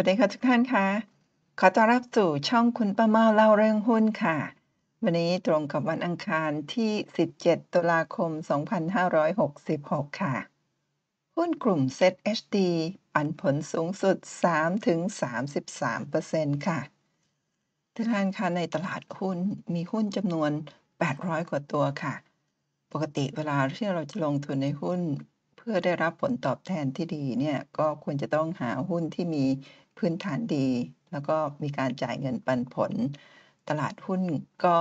วัสดีค่ะทุกท่านคะขอต้อนรับสู่ช่องคุณป้าเมาเล่าเรื่องหุ้นค่ะ วันนี้ตรงกับวันอังคารที่ 17ตุลาคม 2566 ค่ะ หุ้นกลุ่มเซชดีปันผลสูงสุด 3-33%ค่ะ ทุกท่านคะในตลาดหุ้นมีหุ้นจำนวน 800 กว่าตัวค่ะ ปกติเวลาที่เราจะลงทุนในหุ้น เพื่อได้รับผลตอบแทนที่ดีเนี่ยก็ควรจะต้องหาหุ้นที่มีพื้นฐานดีแล้วก็มีการจ่ายเงินปันผล ตลาดหุ้นก็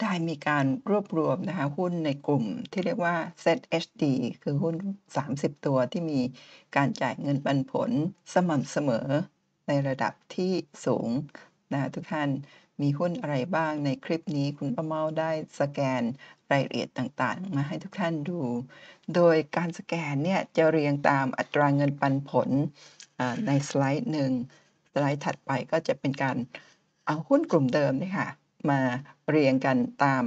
ได้มีการรวบรวมนะคะหุ้นในกลุ่มที่เรียกว่า ZHD คือหุ้น 30 ตัวที่มีการจ่ายเงินปันผลสม่ำเสมอในระดับที่สูงนะทุกท่านมีหุ้นอะไรบ้างในคลิปนี้คุณป้าเมาได้สแกนรายละเอียดต่าง ๆ มาให้ทุกท่านดู โดยการสแกนเนี่ยจะเรียงตามอัตราเงินปันผลในสไลด์หนึ่ง สไลด์ถัดไปก็จะเป็นการเอาหุ้นกลุ่มเดิมนี่ค่ะมาเรียงกันตาม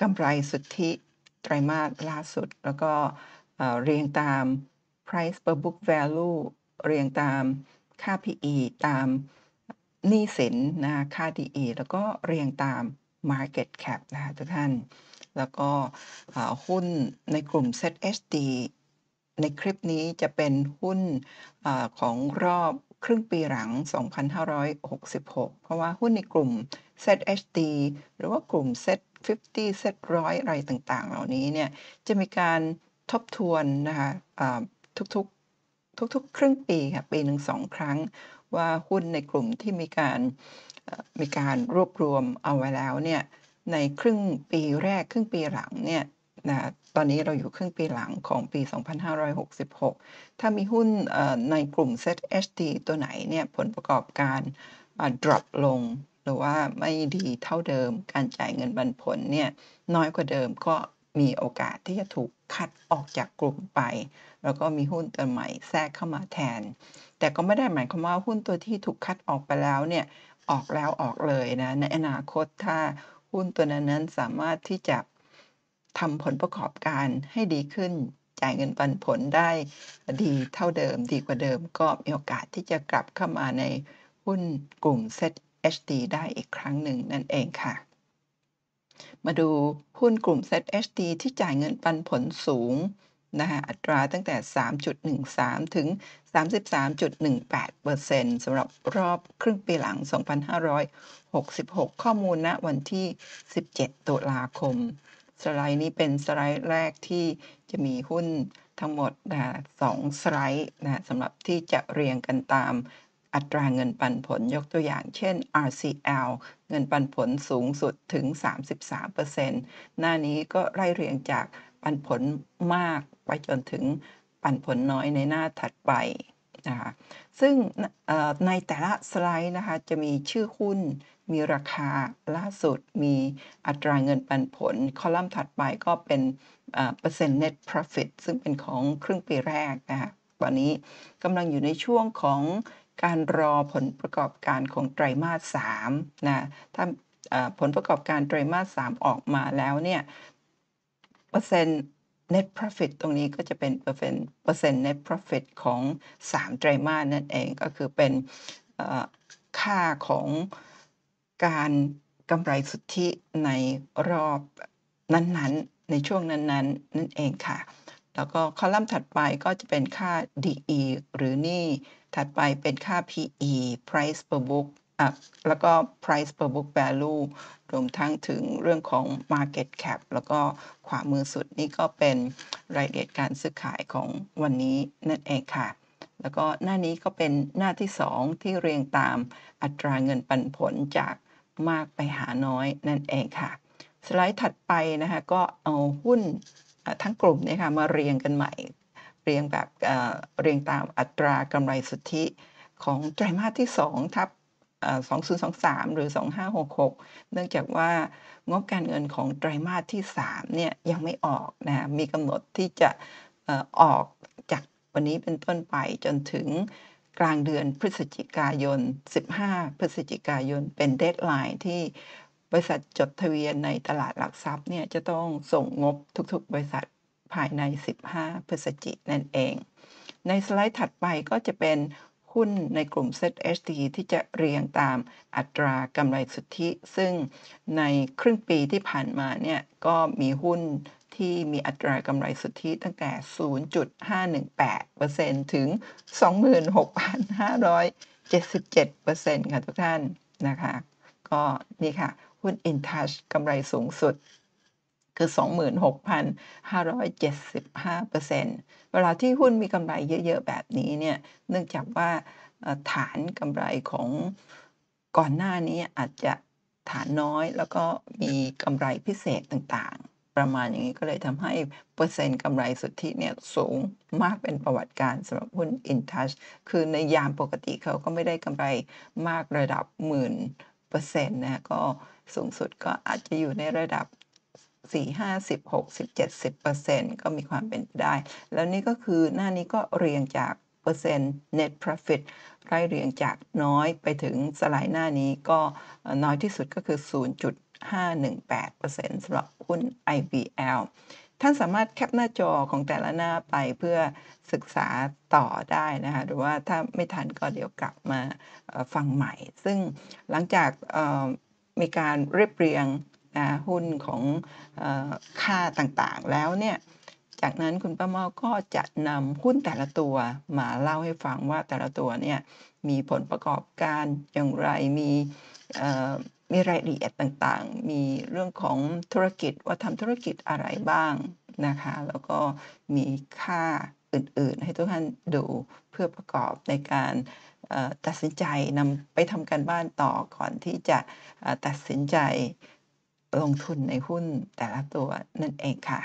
กำไรสุทธิไตรมาสล่าสุด แล้วก็เรียงตาม price per book value เรียงตามค่า PE ตามหนี้สินนะค่า DE แล้วก็เรียงตาม market cap นะคทุกท่าน แล้วก็หุ้นในกลุ่ม ZHD ในคลิปนี้จะเป็นหุ้นอของรอบ ครึ่งปีหลัง 2,566 เพราะว่าหุ้นในกลุ่ม ZHD หรือว่ากลุ่ม Z50 Z100 อะไรต่างๆ เหล่านี้เนี่ยจะมีการทบทวนนะคะทุกๆทุกๆครึ่งปีค่ะปีหนึ่งสองครั้ง ว่าหุ้นในกลุ่มที่ มีการมีการรวบรวมเอาไว้แล้วเนี่ยในครึ่งปีแรก ครึ่งปีหลังเนี่ยนะตอนนี้เราอยู่ครึ่งปีหลังของปี 2566 ถ้ามีหุ้นในกลุ่ม Set h d ตัวไหนเนี่ยผลประกอบการ drop ลงหรือว่าไม่ดีเท่าเดิมการจ่ายเงินบันผลเนี่ยน้อยกว่าเดิมก็มีโอกาสที่จะถูกคัดออกจากกลุ่มไป แล้วก็มีหุ้นตัวใหม่แทรกเข้ามาแทน แต่ก็ไม่ได้หมายความว่าหุ้นตัวที่ถูกคัดออกไปแล้วเนี่ยออกแล้วออกเลยนะในอนาคตถ้าหุ้นตัวนั้นนั้นสามารถที่จะทำผลประกอบการให้ดีขึ้น จ่ายเงินปันผลได้ดีเท่าเดิม ดีกว่าเดิม ก็มีโอกาสที่จะกลับเข้ามาในหุ้นกลุ่มเซ็ต HD ได้อีกครั้งหนึ่งนั่นเองค่ะ มาดูหุ้นกลุ่มเซ็ต HD ที่จ่ายเงินปันผลสูง นะคะอัตราตั้งแต่ 3.13 ถึง 33.18%สำหรับรอบครึ่งปีหลัง 2566 ข้อมูลณนะวันที่ 17ตุลาคมสไลด์นี้เป็นสไลด์แรกที่จะมีหุ้นทั้งหมดนะสองสไลด์นะสำหรับที่จะเรียงกันตามอัตราเงินปันผลยกตัวอย่างเช่น RCL เงินปันผลสูงสุดถึง 33%หน้านี้ก็ไล่เรียงจากปันผลมาก ไปจนถึงปันผลน้อยในหน้าถัดไปนะคะซึ่งในแต่ละสไลด์นะคะจะมีชื่อหุ้นมีราคาล่าสุดมีอัตราเงินปันผล คอลัมน์ถัดไปก็เป็นเปอร์เซ็นต์ net profit ซึ่งเป็นของครึ่งปีแรกนะคะตอนนี้กำลังอยู่ในช่วงของการรอผลประกอบการของไตรมาส3นะถ้าผลประกอบการไตรมาส3ออกมาแล้วเนี่ยเปอร์เซ็นต์ net profit ตรงนี้ก็จะเป็นเปอร์เซ็นต์เปอร์เซ็นต์ net profit ของ3ไตรมาสนั่นเอง ก็คือเป็นค่าของการกำไรสุทธิในรอบนั้น ๆ ในช่วงนั้นๆ นั่นเองค่ะ แล้วก็คอลัมน์ถัดไปก็จะเป็นค่า DE หรือนี่ถัดไปเป็นค่า PE price per book แล้วก็ price per book value รวมทั้งถึงเรื่องของ market cap แล้วก็ขวามือสุดนี่ก็เป็นรายละเอียดการซื้อขายของวันนี้นั่นเองค่ะ แล้วก็หน้านี้ก็เป็นหน้าที่2ที่เรียงตามอัตราเงินปันผลจากมากไปหาน้อยนั่นเองค่ะ สไลด์ถัดไปนะคะก็เอาหุ้นทั้งกลุ่มเนี่ยค่ะมาเรียงกันใหม่ เรียงแบบเรียงตามอัตรากำไรสุทธิของไตรมาสที่2ทับ2023 หรือ 2566 เนื่องจากว่างบการเงินของไตรมาสที่3เนี่ยยังไม่ออกนะมีกำหนดที่จะออกจากวันนี้เป็นต้นไปจนถึงกลางเดือนพฤศจิกายน 15 พฤศจิกายนเป็นเดทไลน์ที่บริษัทจดทะเบียนในตลาดหลักทรัพย์เนี่ยจะต้องส่งงบทุกๆ บริษัทภายใน 15 พฤศจิกนั่นเอง ในสไลด์ถัดไปก็จะเป็นหุ้นในกลุ่ม ZHD ที่จะเรียงตามอัตรากำไรสุทธิ ซึ่งในครึ่งปีที่ผ่านมาเนี่ยก็มีหุ้นที่มีอัตรากำไรสุทธิตั้งแต่ 0.518%ถึง 26,577%ค่ะทุกท่าน นะคะ ก็นี่ค่ะ หุ้น InTouch กำไรสูงสุดคือ 26,575%เวลาที่หุ้นมีกำไรเยอะๆแบบนี้เนี่ย เนื่องจากว่าฐานกำไรของก่อนหน้านี้อาจจะฐานน้อยแล้วก็มีกำไรพิเศษต่างประมาณอย่างนี้ก็เลยทำให้ เปอร์เซ็นต์กำไรสุทธิเนี่ยสูงมากเป็นประวัติการสำหรับหุ้น InTouch คือในยามปกติเขาก็ไม่ได้กำไรมากระดับหมื่นเปอร์เซ็นต์นะก็สูงสุดก็อาจจะอยู่ในระดับ4 5 0 60 70เปอร์เซ็นต์ก็มีความเป็นไปได้ แล้วนี่ก็คือหน้านี้ก็เรียงจาก เปอร์เซ็นต์ net profit ไล่เรียงจากน้อยไปถึงสไลด์หน้านี้ก็น้อยที่สุดก็คือ0 0 5 1 8สำหรับหุ้น IBL ท่านสามารถแคปหน้าจอของแต่ละหน้าไปเพื่อศึกษาต่อได้นะคะ หรือว่าถ้าไม่ทันก็เดี๋ยวกลับมาฟังใหม่ ซึ่งหลังจากมีการเรียบเรียงนะหุ้นของค่าต่างๆ แล้วเนี่ย จากนั้นคุณป้ามาก็จะนำหุ้นแต่ละตัวมาเล่าให้ฟังว่าแต่ละตัวเนี่ย มีผลประกอบการอย่างไร มีมีรายละเอียดต่างๆ มีเรื่องของธุรกิจว่าทำธุรกิจอะไรบ้างนะคะ แล้วก็มีค่าอื่นๆ ให้ทุกท่านดูเพื่อประกอบในการตัดสินใจนำไปทำการบ้านต่อก่อนที่จะตัดสินใจลงทุนในหุ้นแต่ละตัวนั่นเองค่ะ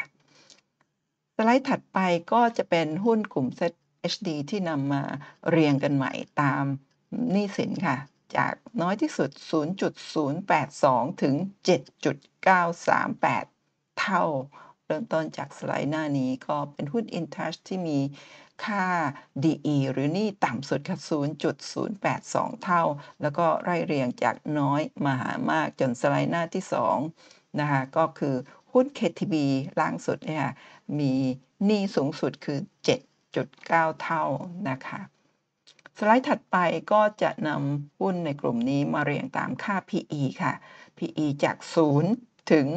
สไลด์ถัดไปก็จะเป็นหุ้นกลุ่มเซ็ต HD ที่นำมาเรียงกันใหม่ตามนี่สินค่ะจากน้อยที่สุด 0.082 ถึง 7.938 เท่า เริ่มต้นจากสไลด์หน้านี้ก็เป็นหุ้น InTouch ที่มีค่า DE หรือนี่ต่ำสุดค่ะ0.082 เท่า แล้วก็ไล่เรียงจากน้อยมาหามากจนสไลด์หน้าที่2นะคะก็คือหุ้น KTB ล่างสุดเนี่ยมีนี่สูงสุดคือ 7.9 เท่านะคะสไลด์ถัดไปก็จะนำหุ้นในกลุ่มนี้มาเรียงตามค่า PE ค่ะ PE จาก 0 ถึง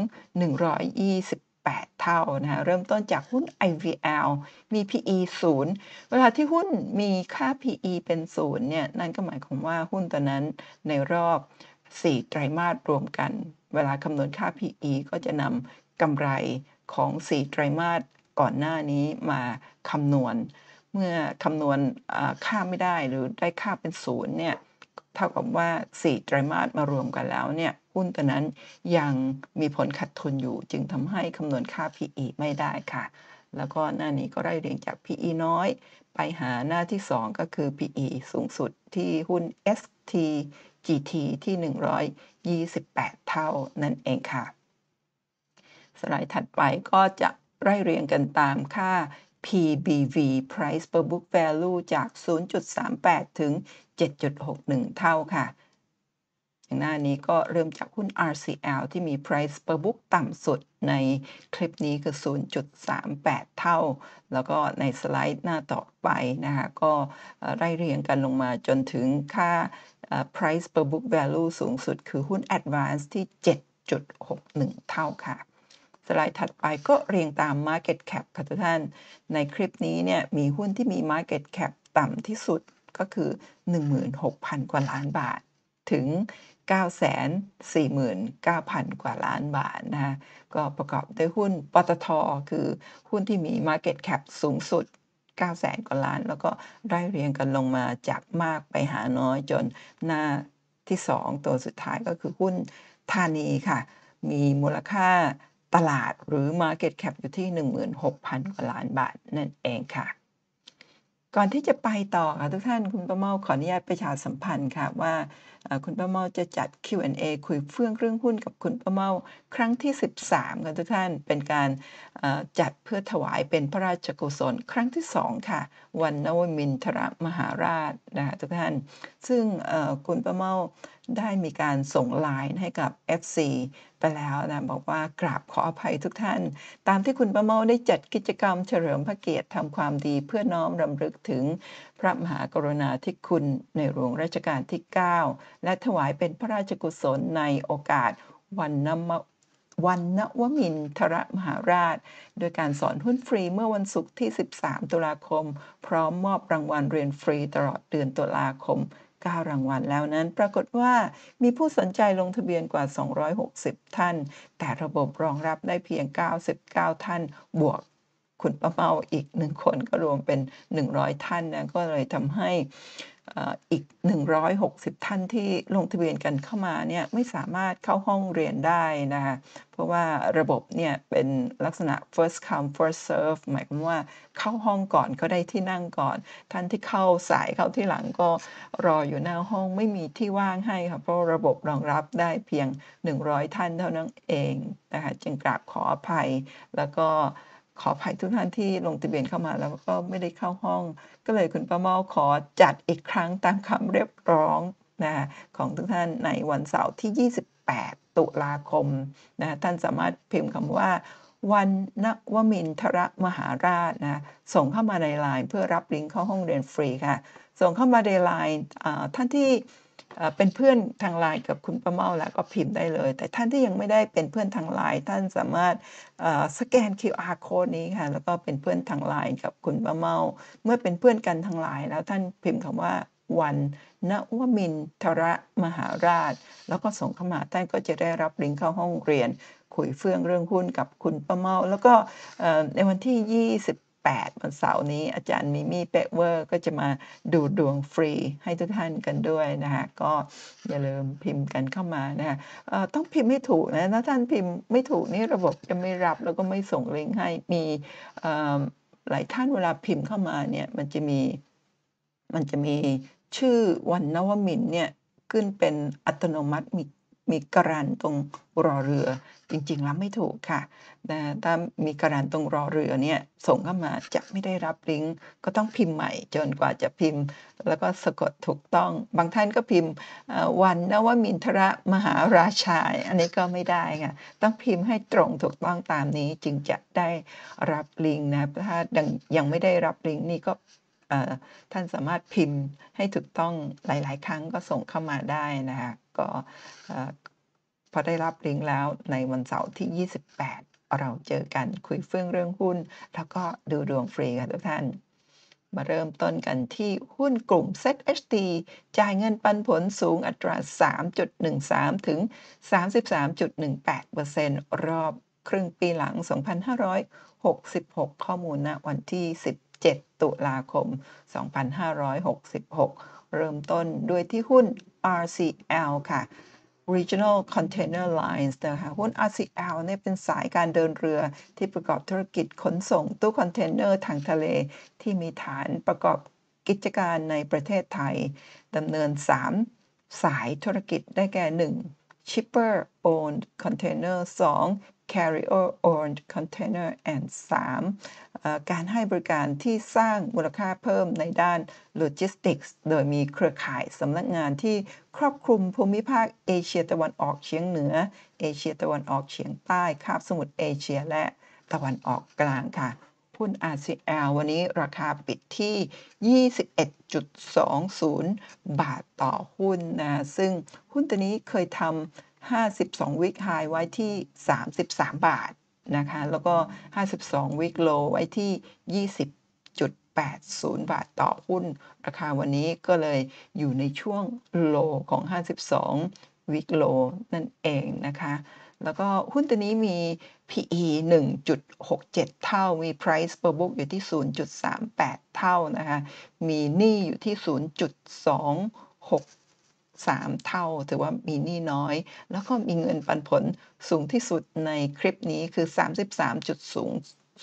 128 เท่านะฮะเริ่มต้นจากหุ้น IVL มี PE 0 เวลาที่หุ้นมีค่า PE เป็น 0 เนี่ยนั่นก็หมายความว่าหุ้นตัวนั้นในรอบ 4 ไตรมาสรวมกัน เวลาคำนวณค่า PE ก็จะนำกำไรของ 4 ไตรมาสก่อนหน้านี้มาคำนวณเมื่อคำนวณค่าไม่ได้หรือได้ค่าเป็นศูนย์เนี่ยเท่ากับว่า 4 ไตรมาสมารวมกันแล้วเนี่ย หุ้นตัวนั้นยังมีผลขาดทุนอยู่จึงทำให้คำนวณค่า PE ไม่ได้ค่ะ แล้วก็หน้านี้ก็ได้เรียงจาก PE น้อย ไปหาหน้าที่ 2 ก็คือ PE สูงสุดที่หุ้น STGT ที่ 128 เท่านั่นเองค่ะสไลด์ถัดไปก็จะไล่เรียงกันตามค่า PBV Price per book value จาก 0.38 ถึง 7.61 เท่าค่ะ อย่างหน้านี้ก็เริ่มจากหุ้น RCL ที่มี price per book ต่ำสุดในคลิปนี้คือ 0.38 เท่า แล้วก็ในสไลด์หน้าต่อไปนะคะ ก็ไล่เรียงกันลงมาจนถึงค่า price per book value สูงสุด คือหุ้น advance ที่ 7.61 เท่าค่ะสไลด์ถัดไปก็เรียงตาม Market Cap ค่ะทุกท่าน ในคลิปนี้เนี่ยมีหุ้นที่มี Market Cap ต่ำที่สุดก็คือ 16,000 กว่าล้านบาท ถึง 949,000 กว่าล้านบาทนะฮะก็ประกอบด้วยหุ้นปตทคือหุ้นที่มี Market Cap สูงสุด 900,000กว่าล้าน แล้วก็ได้เรียงกันลงมาจากมากไปหาน้อยจนหน้าที่ 2 ตัวสุดท้ายก็คือหุ้นธานีค่ะ มีมูลค่าตลาดหรือ Market Cap อยู่ที่ 16,000กว่าล้านบาทนั่นเองค่ะ ก่อนที่จะไปต่อค่ะ ทุกท่านคุณประเมาขออนุญาตประชาสัมพันธ์ค่ะว่าคุณป้าเมาจะจัด Q&A คุยเฟื่องเรื่องหุ้นกับคุณป้าเมา ครั้งที่ 13คันทุกท่าน เป็นการจัดเพื่อถวายเป็นพระราชกุศล ครั้งที่2ค่ะวันนวมินทรมหาราชนะคะทุกท่าน ซึ่งคุณป้าเมาได้มีการส่งไลน์ให้กับ FC ไปแล้วนะบอกว่ากราบขออภัยทุกท่าน ตามที่คุณประเมาได้จัดกิจกรรมเฉลิมพระเกียรติทำความดีเพื่อน้อมรำลึกถึงพระมหากรุณาธิคุณในหลวงรัชกาลที่ 9 และถวายเป็นพระราชกุศลในโอกาส วันนมวันนวมินทรมหาราช โดยการสอนหุ้นฟรีเมื่อวันศุกร์ที่ 13 ตุลาคม พร้อมมอบรางวัลเรียนฟรีตลอดเดือนตุลาคม 9 รางวัลแล้วนั้น ปรากฏว่ามีผู้สนใจลงทะเบียนกว่า 260 ท่าน แต่ระบบรองรับได้เพียง 99 ท่านบวกคุณป้าเป้าอีกหนึ่งคนก็รวมเป็น 100 ท่านนะก็เลยทำให้อีก 160 ท่านที่ลงทะเบียนกันเข้ามาเนี่ยไม่สามารถเข้าห้องเรียนได้นะคะเพราะว่าระบบเนี่ยเป็นลักษณะ first come first serve หมายความว่าเข้าห้องก่อนก็ได้ที่นั่งก่อน ท่านที่เข้าสายเข้าที่หลังก็รออยู่หน้าห้องไม่มีที่ว่างให้ค่ะเพราะระบบรองรับได้เพียง 100 ท่านเท่านั้นเองนะคะจึงกราบขออภัยแล้วก็ขออภัยทุกท่านที่ลงทะเบียนเข้ามา แล้วก็ไม่ได้เข้าห้อง ก็เลยคุณป้าเมาขอจัดอีกครั้งตามคำเรียบร้องนะของทุกท่านในวันเสาร์ที่ 28 ตุลาคมนะท่านสามารถพิมพ์คำว่าวันนวมินทรมหาราชนะส่งเข้ามาในไลน์เพื่อรับลิงก์เข้าห้องเรียนฟรีค่ะส่งเข้ามาในไลน์ท่านที่เป็นเพื่อนทางไลน์กับคุณประเมาแล้วก็พิมพ์ได้เลย แต่ท่านที่ยังไม่ได้เป็นเพื่อนทางไลน์ท่านสามารถสแกน QR code นี้ ค่ะแล้วก็เป็นเพื่อนทางไลน์กับคุณประเมา เมื่อเป็นเพื่อนกันทางไลน์แล้วท่านพิมพ์คำว่าวันนวมินทระมหาราช แล้วก็ส่งเข้ามาท่านก็จะได้รับลิงก์เข้าห้องเรียน คุยเฟื่องเรื่องหุ้นกับคุณประเมา แล้วก็ในวันที่8วันเสาร์นี้อาจารย์มิมี่เปเวอร์ก็จะมาดูดวงฟรี ให้ทุกท่านกันด้วยนะคะก็อย่าลืมพิมพ์กันเข้ามานะคะต้องพิมพ์ให้ถูกนะถ้าท่านพิมพ์ไม่ถูกนี่ระบบจะไม่รับแล้วก็ไม่ส่งลิงก์ให้มีหลายท่านเวลาพิมพ์เข้ามาเนี่ยมันจะมีมันจะมีชื่อวันนวมินเนี่ย ขึ้นเป็นอัตโนมัติมีมีกรันตรงรอเรือ จริงๆแล้วไม่ถูกค่ะนะถ้ามีกรันตรงรอเรือเนี่ยส่งเข้ามาจะไม่ได้รับลิงก์ ก็ต้องพิมพ์ใหม่จนกว่าจะพิมพ์แล้วก็สะกดถูกต้องบางท่านก็พิมพ์วันนวมินทระมหาราชาอันนี้ก็ไม่ได้ค่ะต้องพิมพ์ให้ตรงถูกต้องตามนี้จึงจะได้รับลิงก์นะถ้ายังไม่ได้รับลิงก์นี่ก็ท่านสามารถพิมพ์ให้ถูกต้องหลาย ๆ ครั้งก็ส่งเข้ามาได้นะคะก็พอได้รับลิงก์แล้วในวันเสาร์ที่ 28 เราเจอกันคุยเฟื่องเรื่องหุ้น แล้วก็ดูดวงฟรีค่ะทุกท่าน มาเริ่มต้นกันที่หุ้นกลุ่ม ZHT จ่ายเงินปันผลสูงอัตรา3.13 ถึง 33.18%รอบครึ่งปีหลัง 2566 ข้อมูลณนะวันที่ 10 7ตุลาคม 2566 เริ่มต้นด้วยที่หุ้น RCL ค่ะ Regional Container Lines นะคะหุ้น RCL เนี่ยเป็นสายการเดินเรือที่ประกอบธุรกิจขนส่งตู้คอนเทนเนอร์ทางทะเลที่มีฐานประกอบกิจการในประเทศไทยดำเนิน 3 สายธุรกิจได้แก่ 1 Shipper Owned Container 2 carrier owned container and 3การให้บริการที่สร้างมูลค่าเพิ่มในด้านโลจิสติกส์โดยมีเครือข่ายสำนักงานที่ครอบคลุมภูมิภาคเอเชียตะวันออกเฉียงเหนือ เอเชียตะวันออกเฉียงใต้คาบสมุทรเอเชียและตะวันออกกลางค่ะหุ้น RCL วันนี้ราคาปิดที่ 21.20 บาทต่อหุ้นนะ ซึ่งหุ้นตัวนี้เคยทำ52วิกไฮไว้ที่ 33 บาท นะคะ แล้วก็ 52วิกโลไว้ที่ 20.80 บาทต่อหุ้นราคาวันนี้ก็เลยอยู่ในช่วงโลของ 52วิกโลนั่นเอง นะคะ แล้วก็ หุ้นตัวนี้มี PE 1.67 เท่า มี Price per book อยู่ที่ 0.38 เท่า นะคะ มีหนี้อยู่ที่ 0.2 6 3 เท่าถือว่ามีหนี้น้อย แล้วก็มีเงินปันผลสูงที่สุดในคลิปนี้คือ 33.02%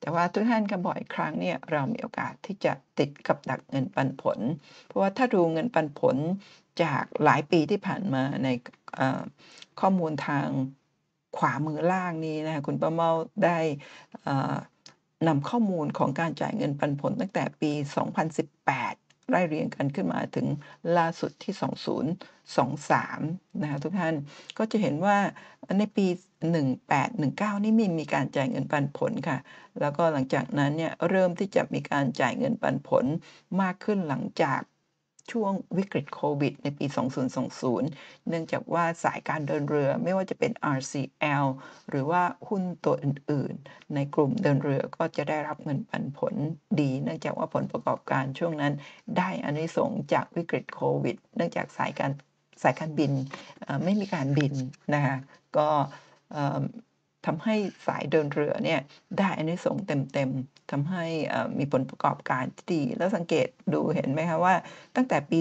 แต่ว่าทุกท่านก็บ่อยครั้งเนี่ยเรา มีโอกาสที่จะติดกับดักเงินปันผล เพราะว่าถ้าดูเงินปันผลจากหลายปีที่ผ่านมาในข้อมูลทางขวามือล่างนี้นะคะคุณประเมาได้นำข้อมูลของการจ่ายเงินปันผลตั้งแต่ปี 2018ไล่เรียงกันขึ้นมาถึงล่าสุดที่2023นะคะทุกท่านก็จะเห็นว่าในปี 1819 นี่มีมีการจ่ายเงินปันผลค่ะ แล้วก็หลังจากนั้นเนี่ย เริ่มที่จะมีการจ่ายเงินปันผลมากขึ้นหลังจากช่วง วิกฤตโควิด ในปี 2020 เนื่องจากว่าสายการเดินเรือไม่ว่าจะเป็น RCL หรือว่าหุ้นตัวอื่นๆ ในกลุ่มเดินเรือก็จะได้รับเงินปันผลดี เนื่องจากว่าผลประกอบการช่วงนั้นได้อานิสงจากวิกฤตโควิด เนื่องจากสายการสายการบินไม่มีการบินนะคะก็ทำให้สายเดินเรือเนี่ยได้อันนี้ส่งเต็มๆทำให้มีผลประกอบการที่ดี แล้วสังเกตดูเห็นไหมคะว่าตั้งแต่ปี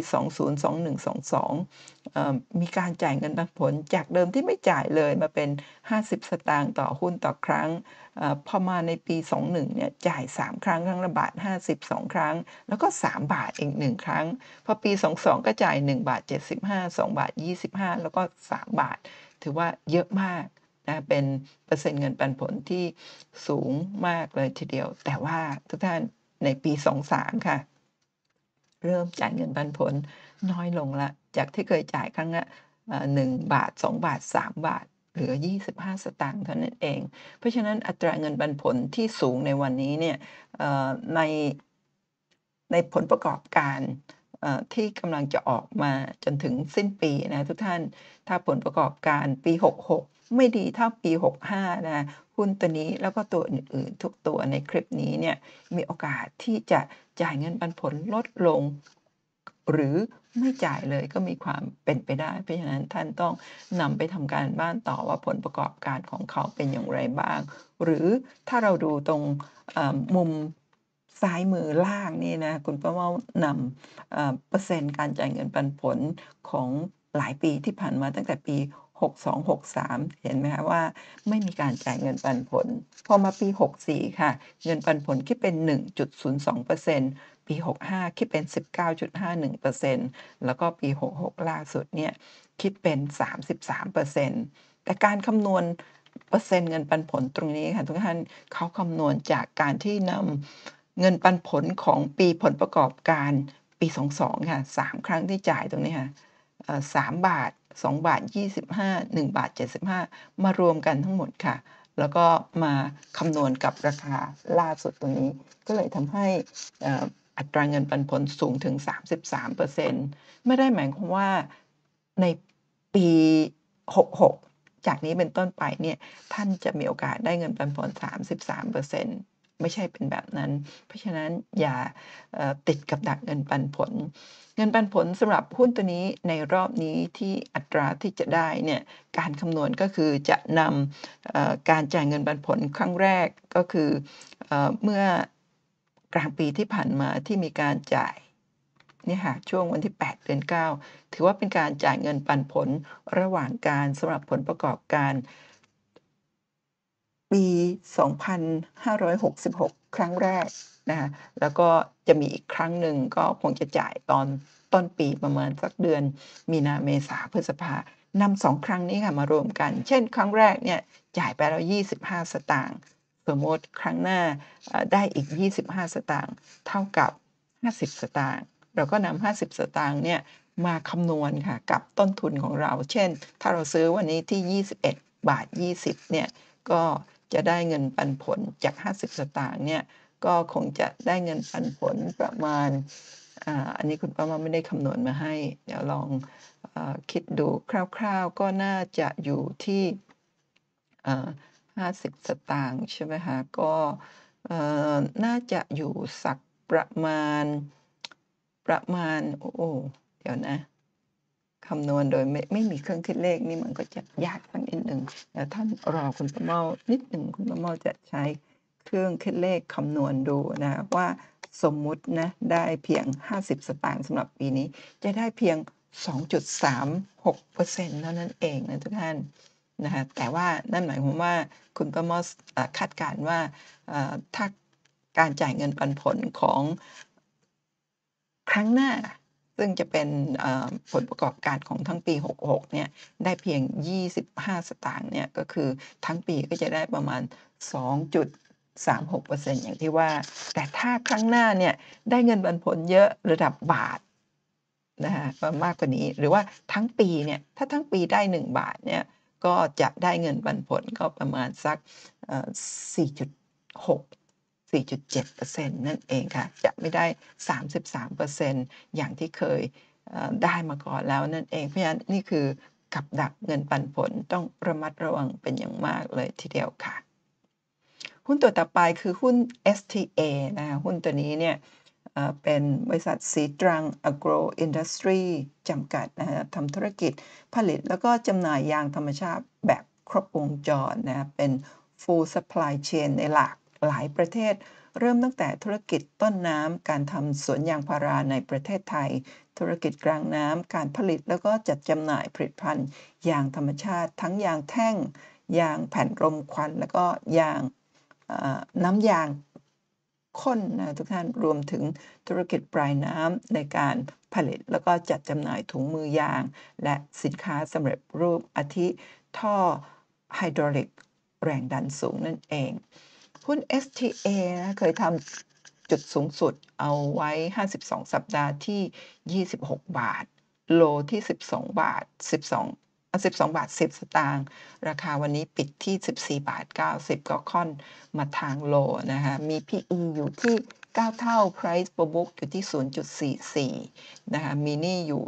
202122 มีการจ่ายเงินปันผลจากเดิมที่ไม่จ่ายเลยมาเป็น 50 สตางค์ต่อหุ้นต่อครั้งอพอมาในปี 21เนี่ยจ่าย 3 ครั้งครั้งละบาท5 2 ครั้ง แล้วก็ 3 บาทอีก1ครั้ง พอปี 22 ก็จ่าย1บาท75 2บาท 25 แล้วก็ 3 บาท ถือว่าเยอะมากนะเป็นเปอร์เซ็นต์เงินปันผลที่สูงมากเลย ทีเดียว แต่ว่าทุกท่านในปี 23ค่ะ เริ่มจ่ายเงินปันผลน้อยลงละ จากที่เคยจ่ายครั้งละหนึ่งบาท 2 บาท 3 บาทเหลือ 25 สตางค์เท่านั้นเอง เพราะฉะนั้นอัตราเงินปันผลที่สูงในวันนี้เนี่ยในในผลประกอบการ ที่กำลังจะออกมาจนถึงสิ้นปีนะทุกท่านถ้าผลประกอบการปี66ไม่ดีเท่าปี 65นะหุ้นตัวนี้แล้วก็ตัวอื่นๆ ทุกตัวในคลิปนี้เนี่ยมีโอกาสที่จะจ่ายเงินปันผลลดลง หรือไม่จ่ายเลยก็มีความเป็นไปได้ เพราะฉะนั้นท่านต้องนำไปทำการบ้านต่อว่าผลประกอบการของเขาเป็นอย่างไรบ้าง หรือถ้าเราดูตรงมุมซ้ายมือล่างนี่นะ คุณประเมานำเปอร์เซ็นต์การจ่ายเงินปันผลของหลายปีที่ผ่านมาตั้งแต่ปี6263 เห็นไหมคะว่าไม่มีการจ่ายเงินปันผล พอมาปี 64 ค่ะ เงินปันผลคิดเป็น 1.02%ปี 65 คิดเป็น 19.51%แล้วก็ปี 66ล่าสุดเนี่ยคิดเป็น 33%แต่การคำนวณเปอร์เซ็นต์เงินปันผลตรงนี้ค่ะทุกท่านเขาคำนวณจากการที่นำเงินปันผลของปีผลประกอบการปี 22 ค่ะ 3 ครั้งที่จ่ายตรงนี้ค่ะสามบาท2บาท25 1บาท75 มารวมกันทั้งหมดค่ะ แล้วก็มาคำนวณกับราคาล่าสุดตัวนี้ ก็เลยทำให้อัตราเงินปันผลสูงถึง 33%ไม่ได้หมายความว่าในปี 66 จากนี้เป็นต้นไปเนี่ยท่านจะมีโอกาสได้เงินปันผล33%ไม่ใช่เป็นแบบนั้น เพราะฉะนั้นอย่าติดกับดักเงินปันผล เงินปันผลสำหรับหุ้นตัวนี้ในรอบนี้ที่อัตราที่จะได้เนี่ยการคำนวณก็คือจะนำการจ่ายเงินปันผลครั้งแรกก็คือเมื่อกลางปีที่ผ่านมาที่มีการจ่ายนี่ค่ะช่วงวันที่ 8 เดือน9ถือว่าเป็นการจ่ายเงินปันผลระหว่างการสำหรับผลประกอบการปี2566ครั้งแรกนะคะแล้วก็จะมีอีกครั้งหนึ่งก็คงจะจ่ายตอนต้นปีประมาณสักเดือน มีนาเมษาพฤษภานำสองครั้งนี้ค่ะมารวมกัน เช่น ครั้งแรกเนี่ยจ่ายไปแล้ว25สตางค์สมมติครั้งหน้าได้อีก25สตางค์เท่ากับ50สตางค์เราก็นำ50สตางค์เนี่ยมาคำนวณค่ะกับต้นทุนของเรา เช่น ถ้าเราซื้อวันนี้ที่21บาท20เนี่ยก็จะได้เงินปันผลจาก 50สตางค์เนี่ยก็คงจะได้เงินปันผลประมาณ อันนี้คุณป้ามาไม่ได้คำนวณมาให้ เดี๋ยวลองอคิดดูคร่าว ๆ ก็น่าจะอยู่ที่50สตางค์ใช่ไหมคะก็น่าจะอยู่สักประมาณ ประมาณโอ้เดี๋ยวนะคำนวณโดยไม่ไม่มีเครื่องคิดเลขนี่มันก็จะยากสักนิดหนึ่งแต่ท่านรอคุณประเมานิดหนึ่งคุณประเมาจะใช้เครื่องคิดเลขคำนวณดูนะว่าสมมุติ นะได้เพียง 50 สตางค์สำหรับปีนี้ จะได้เพียง 2.36%เเท่านั้นเองนะทุกท่านนะคะแต่ว่านั่นหมายความว่าคุณประมอสคาดการว่าถ้าการจ่ายเงินปันผลของ ครั้งหน้าซึ่งจะเป็นผลประกอบการของทั้งปี 66 เนี่ย ได้เพียง 25 สตางค์ เนี่ยก็คือทั้งปีก็จะได้ประมาณ 2.36%อย่างที่ว่า แต่ถ้าครั้งหน้า เนี่ย ได้เงินบันผลเยอะระดับบาท นะฮะมากกว่านี้ หรือว่าทั้งปี เนี่ย ถ้าทั้งปีได้ 1 บาท เนี่ย ก็จะได้เงินบันผลก็ประมาณสัก 4.6 4.7%นั่นเองค่ะจะไม่ได้ 33%อย่างที่เคยได้มาก่อนแล้วนั่นเองเพราะฉะนั้นนี่คือกับดักเงินปันผลต้องระมัดระวังเป็นอย่างมากเลยทีเดียวค่ะ หุ้นตัวต่อไปคือหุ้น STA นะคะหุ้นตัวนี้เนี่ยเป็นบริษัทสีตรัง Agro Industry จำกัดนะฮะทำธุรกิจผลิต แล้วก็จำหน่ายยางธรรมชาติแบบครบวงจรนะเป็น full supply chain ในหลักหลายประเทศเริ่มตั้งแต่ธุรกิจต้นน้ำ การทำสวนยางพาราในประเทศไทย ธุรกิจกลางน้ำการผลิตแล้วก็จัดจำหน่ายผลิตภัณฑ์ยางธรรมชาติทั้งยางแท่งยางแผ่นรมควันแล้วก็ยางน้ำยางข้นนะทุกท่านรวมถึงธุรกิจปลายน้ำในการผลิตแล้วก็จัดจำหน่ายถุงมือยาง และสินค้าสำเร็จรูปอาทิท่อไฮดรอลิกแรงดันสูงนั่นเองหุ้น STA นะ เคยทำจุดสูงสุดเอาไว้ 52 สัปดาห์ที่ 26 บาทโลที่ 12 บาท 12 12 บาท 10สตางค์ ราคาวันนี้ปิดที่ 14 บาท 90 ก็ค่อนมาทางโลนะคะมี PE อยู่ที่ 9 เท่า Price per book อยู่ที่ 0.44นะคะมีนี่อยู่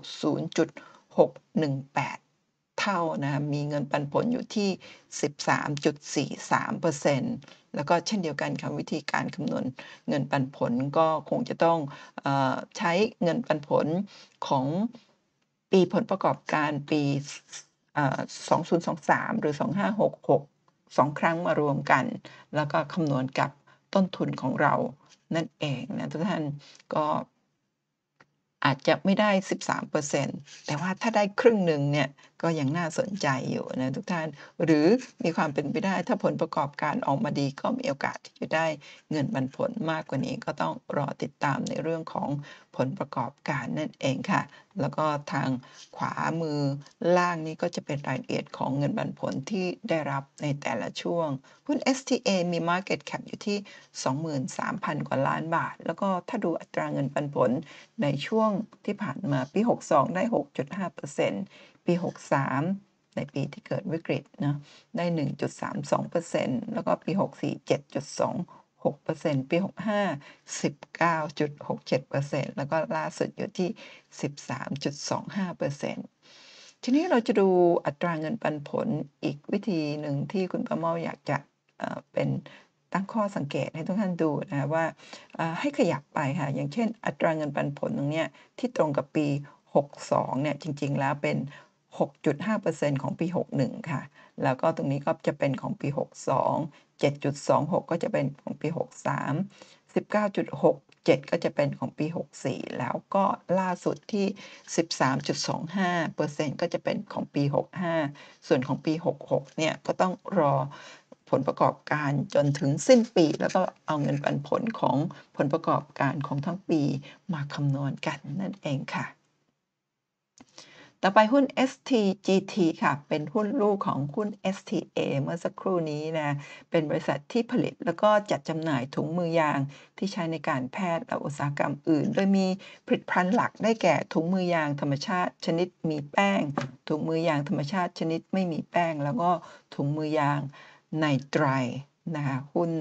0.618 เท่านะะมีเงินปันผลอยู่ที่ 13.43%เปอร์เซ็นต์แล้วก็เช่นเดียวกันค่ะวิธีการคำนวณเงินปันผลก็คงจะต้องอใช้เงินปันผลของปีผลประกอบการปี 2023 หรือ 2566 สองครั้งมารวมกันแล้วก็คำนวณกับต้นทุนของเรานั่นเองนะ ทุกท่านก็อาจจะไม่ได้ 13%แต่ว่าถ้าได้ครึ่งหนึ่งเนี่ยก็ยังน่าสนใจอยู่นะทุกท่าน หรือมีความเป็นไปได้ถ้าผลประกอบการออกมาดี ก็มีโอกาสที่จะได้เงินบันผลมากกว่านี้ก็ต้องรอติดตามในเรื่องของผลประกอบการนั่นเองค่ะ แล้วก็ทางขวามือล่างนี้ก็จะเป็นรายละเอียดของเงินบันผลที่ได้รับในแต่ละช่วงหุ้น STA มี Market Cap อยู่ที่ 23,000 กว่าล้านบาท แล้วก็ถ้าดูอัตราเงินปันผลในช่วงที่ผ่านมาปี 62 ได้6.5%ปี 63 ในปีที่เกิดวิกฤตนะได้ 1.32%แล้วก็ปี 64 7.2 6%ปี 65 19.67%แล้วก็ล่าสุดอยู่ที่ 13.25%ทีนี้เราจะดูอัตราเงินปันผลอีกวิธีหนึ่งที่คุณประเมาอยากจะเป็นตั้งข้อสังเกตให้ทุกท่านดูนะว่าให้ขยับไปค่ะอย่างเช่นอัตราเงินปันผลตรงนี้ที่ตรงกับปี 62เนี่ยจริง ๆ แล้วเป็น6.5%ของปี61ค่ะ แล้วก็ตรงนี้ก็จะเป็นของปี 62 7.26 ก็จะเป็นของปี 63 19.67 ก็จะเป็นของปี 64 แล้วก็ล่าสุดที่ 13.25%ก็จะเป็นของปี65ส่วนของปี 66เนี่ยก็ต้องรอผลประกอบการจนถึงสิ้นปี แล้วก็เอาเงินปันผลของผลประกอบการของทั้งปีมาคำนวณกันนั่นเองค่ะต่อไปหุ้น STGT ค่ะ เป็นหุ้นลูกของหุ้น STA เมื่อสักครู่นี้นะ เป็นบริษัทที่ผลิตแล้วก็จัดจำหน่ายถุงมือยางที่ใช้ในการแพทย์และอุตสาหกรรมอื่น โดยมีผลิตภัณฑ์หลักได้แก่ถุงมือยางธรรมชาติชนิดมีแป้ง ถุงมือยางธรรมชาติชนิดไม่มีแป้ง แล้วก็ถุงมือยางไนไตรนะคะหุ้น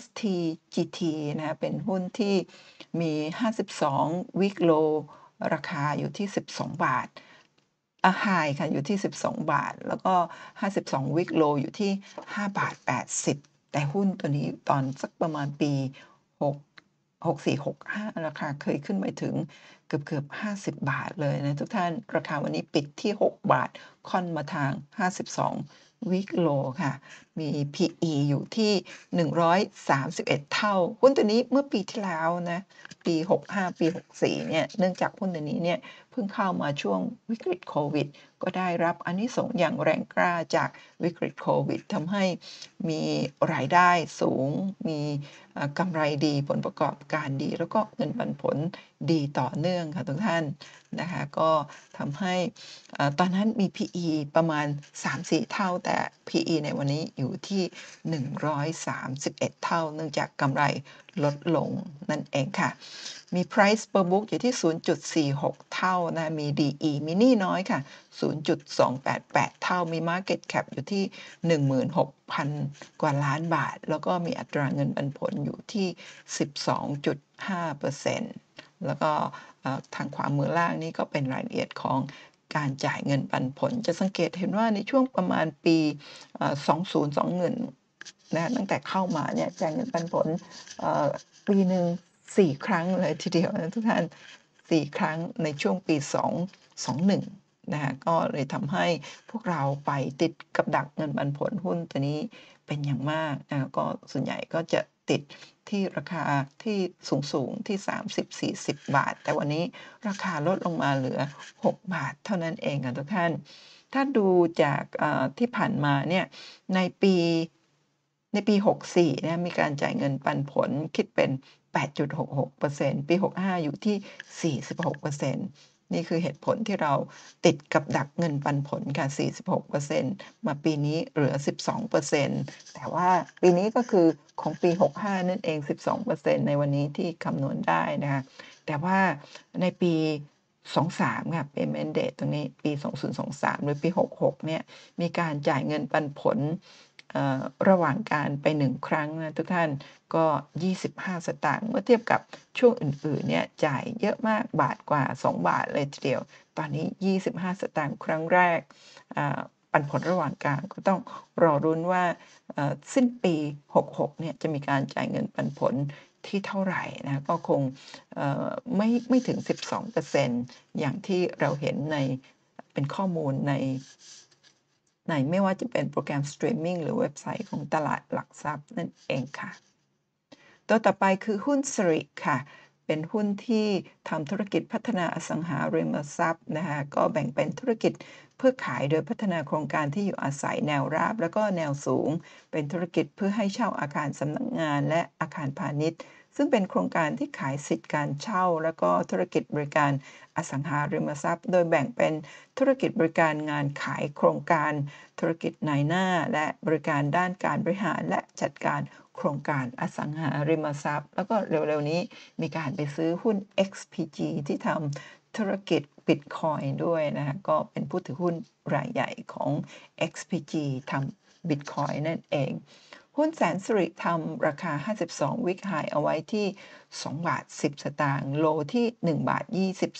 STGT นะเป็นหุ้นที่มี 52วิกโลราคาอยู่ที่ 12 บาทอาหายค่ะ อยู่ที่ 12 บาท แล้วก็ 52วิกโลอยู่ที่ 5 บาท 80 แต่หุ้นตัวนี้ตอนสักประมาณปี6 6465ราคาเคยขึ้นไปถึงเกือบเกือบ 50 บาทเลยนะทุกท่านราคาวันนี้ปิดที่ 6 บาท ค่อนมาทาง 52วิกโล ค่ะ มี PE อยู่ที่ 131 เท่าหุ้นตัวนี้เมื่อปีที่แล้วนะ ปี 65 ปี 64 เนี่ย เนื่องจากหุ้นตัวนี้เนี่ย เพิ่งเข้ามาช่วงวิกฤตโควิด ก็ได้รับอนนิสงอย่างแรงกล้าจากวิกฤตโควิดทำให้มีรายได้สูงมีกำไรดีผลประกอบการดี แล้วก็เงินปันผลดีต่อเนื่องค่ะ ทุกท่าน นะคะ ก็ทำให้ตอนนั้นมี PE ประมาณ 3-4 เท่าแต่ PE ในวันนี้อยู่ที่ 131 เท่า เนื่องจากกำไรลดลงนั่นเองค่ะ มี price per book อยู่ที่ 0.46 เท่านะมี DE มินี่น้อยค่ะ 0.288 เท่ามี market cap อยู่ที่ 16,000 กว่าล้านบาท แล้วก็มีอัตราเงินปันผลอยู่ที่ 12.5%แล้วก็ทางขวามือล่างนี้ก็เป็นรายละเอียดของการจ่ายเงินปันผล จะสังเกตเห็นว่าในช่วงประมาณปี2021นะตั้งแต่เข้ามาเนี่ยจ่ายเงินปันผล ปีหนึ่งสี่ครั้งเลยทีเดียวนะทุกท่านสี่ครั้งในช่วงปี 221 นะฮะ ก็เลยทำให้พวกเราไปติดกับดักเงินปันผลหุ้นตัวนี้เป็นอย่างมากนะก็ส่วนใหญ่ก็จะติดที่ราคาที่สูงสูงที่ 30-40 บาท แต่วันนี้ราคาลดลงมาเหลือ 6 บาท เท่านั้นเองค่ะทุกท่าน ถ้าดูจากที่ผ่านมา เนี่ย ใน ปี ในปี 64เนี่ยมีการจ่ายเงินปันผลคิดเป็น 8.66%ปี 65 อยู่ที่ 46%นี่คือเหตุผลที่เราติดกับดักเงินปันผลค่ะ 46%มาปีนี้เหลือ 12%แต่ว่าปีนี้ก็คือของปี 65 นั่นเอง 12%ในวันนี้ที่คำนวณได้นะคะ แต่ว่าในปี 23ค่ะเป็ m e n น date ตรงนี้ปี 2023 หรือปี 66 เนี่ย มีการจ่ายเงินปันผลระหว่างการไป 1 ครั้ง นะ ทุกท่านก็ 25 สตางค์เมื่อเทียบกับช่วงอื่นๆ เนี่ยจ่ายเยอะมากบาทกว่า 2 บาทเลยทีเดียว ตอนนี้ 25 สตางค์ครั้งแรก ปันผลระหว่างการก็ต้องรอรุ้นว่าสิ้นปี 66 เนี่ยจะมีการจ่ายเงินปันผลที่เท่าไหร่นะ ก็คงไม่ไม่ถึง 12%อย่างที่เราเห็นในเป็นข้อมูลในในไม่ว่าจะเป็นโปรแกรมสตรีมมิ่งหรือเว็บไซต์ของตลาดหลักทรัพย์นั่นเองค่ะ ตัวต่อไปคือหุ้นสริค่ะ เป็นหุ้นที่ทำธุรกิจพัฒนาอสังหาริมทรัพย์นะคะก็แบ่งเป็นธุรกิจเพื่อขายโดยพัฒนาโครงการที่อยู่อาศัยแนวราบแล้วก็แนวสูง เป็นธุรกิจเพื่อให้เช่าอาคารสำนักงงานและอาคารพาณิชย์ซึ่งเป็นโครงการที่ขายสิทธิ์การเช่า และก็ธุรกิจบริการอสังหาริมทรัพย์ โดยแบ่งเป็นธุรกิจบริการงานขายโครงการ ธุรกิจนายหน้า และบริการด้านการบริหารและจัดการโครงการอสังหาริมทรัพย์ แล้วก็เร็วๆนี้มีการไปซื้อหุ้น XPG ที่ทำธุรกิจบิตคอยด้วยนะคะก็เป็นผู้ถือหุ้นรายใหญ่ของ XPG ทำบิตคอยนั่นเองหุ้นแสนสิริทำราคา 52 วิกหายเอาไว้ที่ 2 บาท 10 สตางค์ โลที่ 1 บาท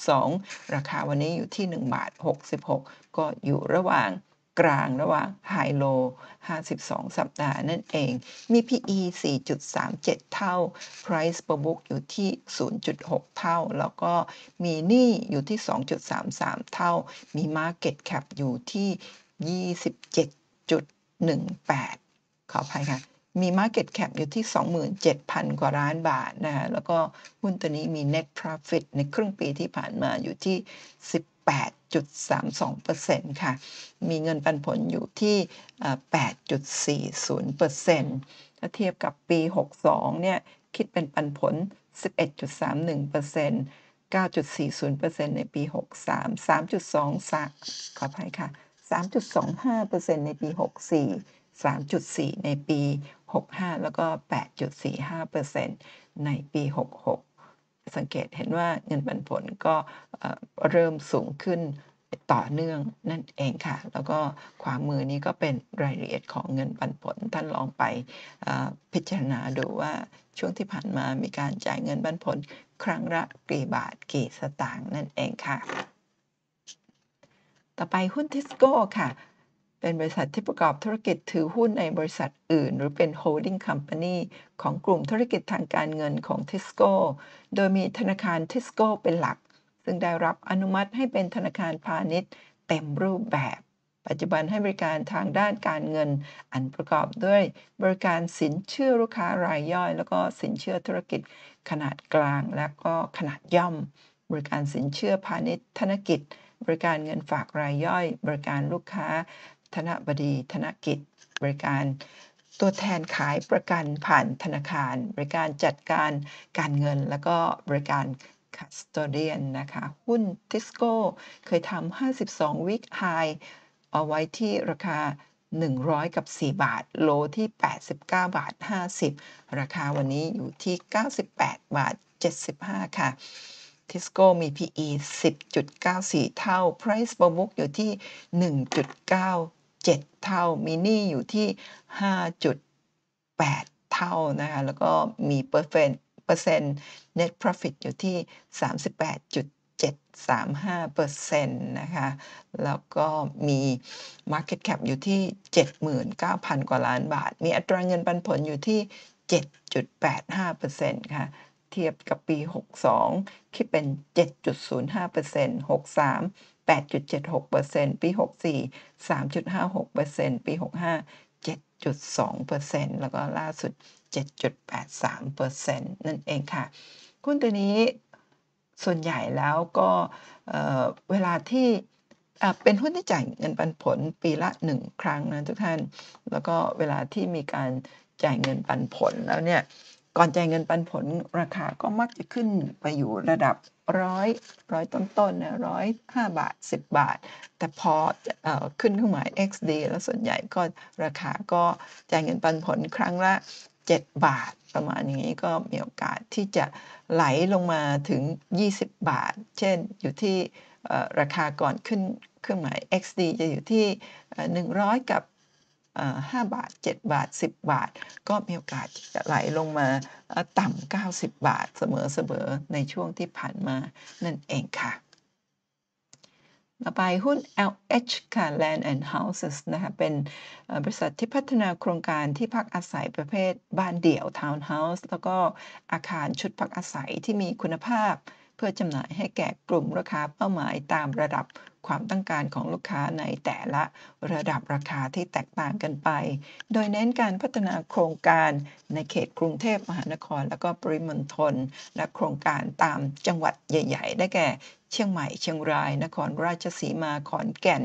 22 ราคาวันนี้อยู่ที่ 1 บาท 66 ก็อยู่ระหว่างกลางระหว่างไฮโล 52 สัปดาห์นั่นเอง มี PE 4.37 เท่า Price per book อยู่ที่ 0.6 เท่า แล้วก็มีหนี้อยู่ที่ 2.33 เท่า มี Market Cap อยู่ที่ 27.18ขออภัย ค่ะ มี Market Cap อยู่ที่ 27,000 กว่าล้านบาทนะฮะแล้วก็หุ้นตัวนี้มี Net Profit ในครึ่งปีที่ผ่านมาอยู่ที่ 18.32%ค่ะ มีเงินปันผลอยู่ที่ 8.40%ถ้าเทียบกับปี 62 เนี่ย คิดเป็นปันผล 11.31% 9.40%ในปี 63 3.2สัก ขออภัย ค่ะ 3.25%ในปี 64 3.4 ในปี 65 แล้วก็8.45%ในปี 66 สังเกตเห็นว่าเงินปันผลก็เริ่มสูงขึ้นต่อเนื่องนั่นเองค่ะแล้วก็ขวามือนี้ก็เป็นรายละเอียดของเงินปันผลท่านลองไปพิจารณาดูว่าช่วงที่ผ่านมามีการจ่ายเงินปันผลครั้งละกี่บาทกี่สตางค์นั่นเองค่ะ ต่อไปหุ้นทิสโก้ค่ะเป็นบริษัทที่ประกอบธุรกิจถือหุ้นในบริษัทอื่น หรือเป็น holding company ของกลุ่มธุรกิจทางการเงินของ Tisco โดยมีธนาคาร Tisco เป็นหลัก ซึ่งได้รับอนุมัติให้เป็นธนาคารพาณิชย์เต็มรูปแบบ ปัจจุบันให้บริการทางด้านการเงินอันประกอบด้วย บริการสินเชื่อลูกค้ารายย่อย แล้วก็สินเชื่อธุรกิจขนาดกลางและก็ขนาดย่อม บริการสินเชื่อพาณิชย์ธนกิจ บริการเงินฝากรายย่อย บริการลูกค้าธนบดี ธนกิจบริการตัวแทนขายประกันผ่านธนาคาร บริการจัดการการเงิน แล้วก็บริการค u สโตเดียนนะคะ หุ้นทิสโก้ เคยทำ52วิกไฮเอาไว้ที่ราคา 100 กับ 4 บาทโลที่ 89 บาท 50 ราคาวันนี้อยู่ที่ 98 บาท 75ค่ะทิสโก้มี PE 10.94 เท่า Price per book อยู่ที่ 1.9 7เท่ามินีิอยู่ที่ 5.8 เท่านะคะแล้วก็มี เปอร์เซ็นต์เปอร์เซ็นต์ net profit อยู่ที่ 38.735%เนะคะแล้วก็มี market cap อยู่ที่ 79,000 กว่าล้านบาท มีอัตราเงินปันผลอยู่ที่ 7.85%ค่ะเทียบกับปี 62คิดเป็น 7.05% 63 8.76%ปี 64 3.56%ปี 65 7.2%แล้วก็ล่าสุด 7.83%นั่นเองค่ะ หุ้นตัวนี้ส่วนใหญ่แล้วก็เวลาที่เป็นหุ้นที่จ่ายเงินปันผลปีละ1ครั้งนะทุกท่าน แล้วก็เวลาที่มีการจ่ายเงินปันผลแล้วเนี่ยก่อนจ่ายเงินปันผลราคาก็มักจะขึ้นไปอยู่ระดับร้อยร้อยต้นๆนะร้อยห้าบาท 10 บาท แต่พออขึ้นเครื่องหมาย XD แล้วส่วนใหญ่ก็ราคาก็จ่ายเงินปันผลครั้งละ 7 บาท ประมาณนี้ก็มีโอกาสที่จะไหลลงมาถึง 20 บาท เช่นอยู่ที่ราคาก่อนขึ้นเครื่องหมาย XD จะอยู่ที่ 100 กับ5 บาท 7 บาท 10 บาท ก็มีโอกาสที่จะไหลลงมาต่ำ 90 บาทเสมอๆในช่วงที่ผ่านมา นั่นเองค่ะ ต่อไปหุ้น LH ค่ะ Land and Houses นะคะเป็นบริษัทที่พัฒนาโครงการที่พักอาศัยประเภทบ้านเดี่ยว Townhouse แล้วก็อาคารชุดพักอาศัยที่มีคุณภาพเพื่อจำหน่ายให้แก่กลุ่มลูกค้าเป้าหมายตามระดับความต้องการของลูกค้าในแต่ละระดับราคาที่แตกต่างกันไป โดยเน้นการพัฒนาโครงการในเขตกรุงเทพมหานคร และก็ปริมณฑลและโครงการตามจังหวัดใหญ่ๆ ได้แก่ เชียงใหม่เชียงรายนครราชสีมาขอนแก่น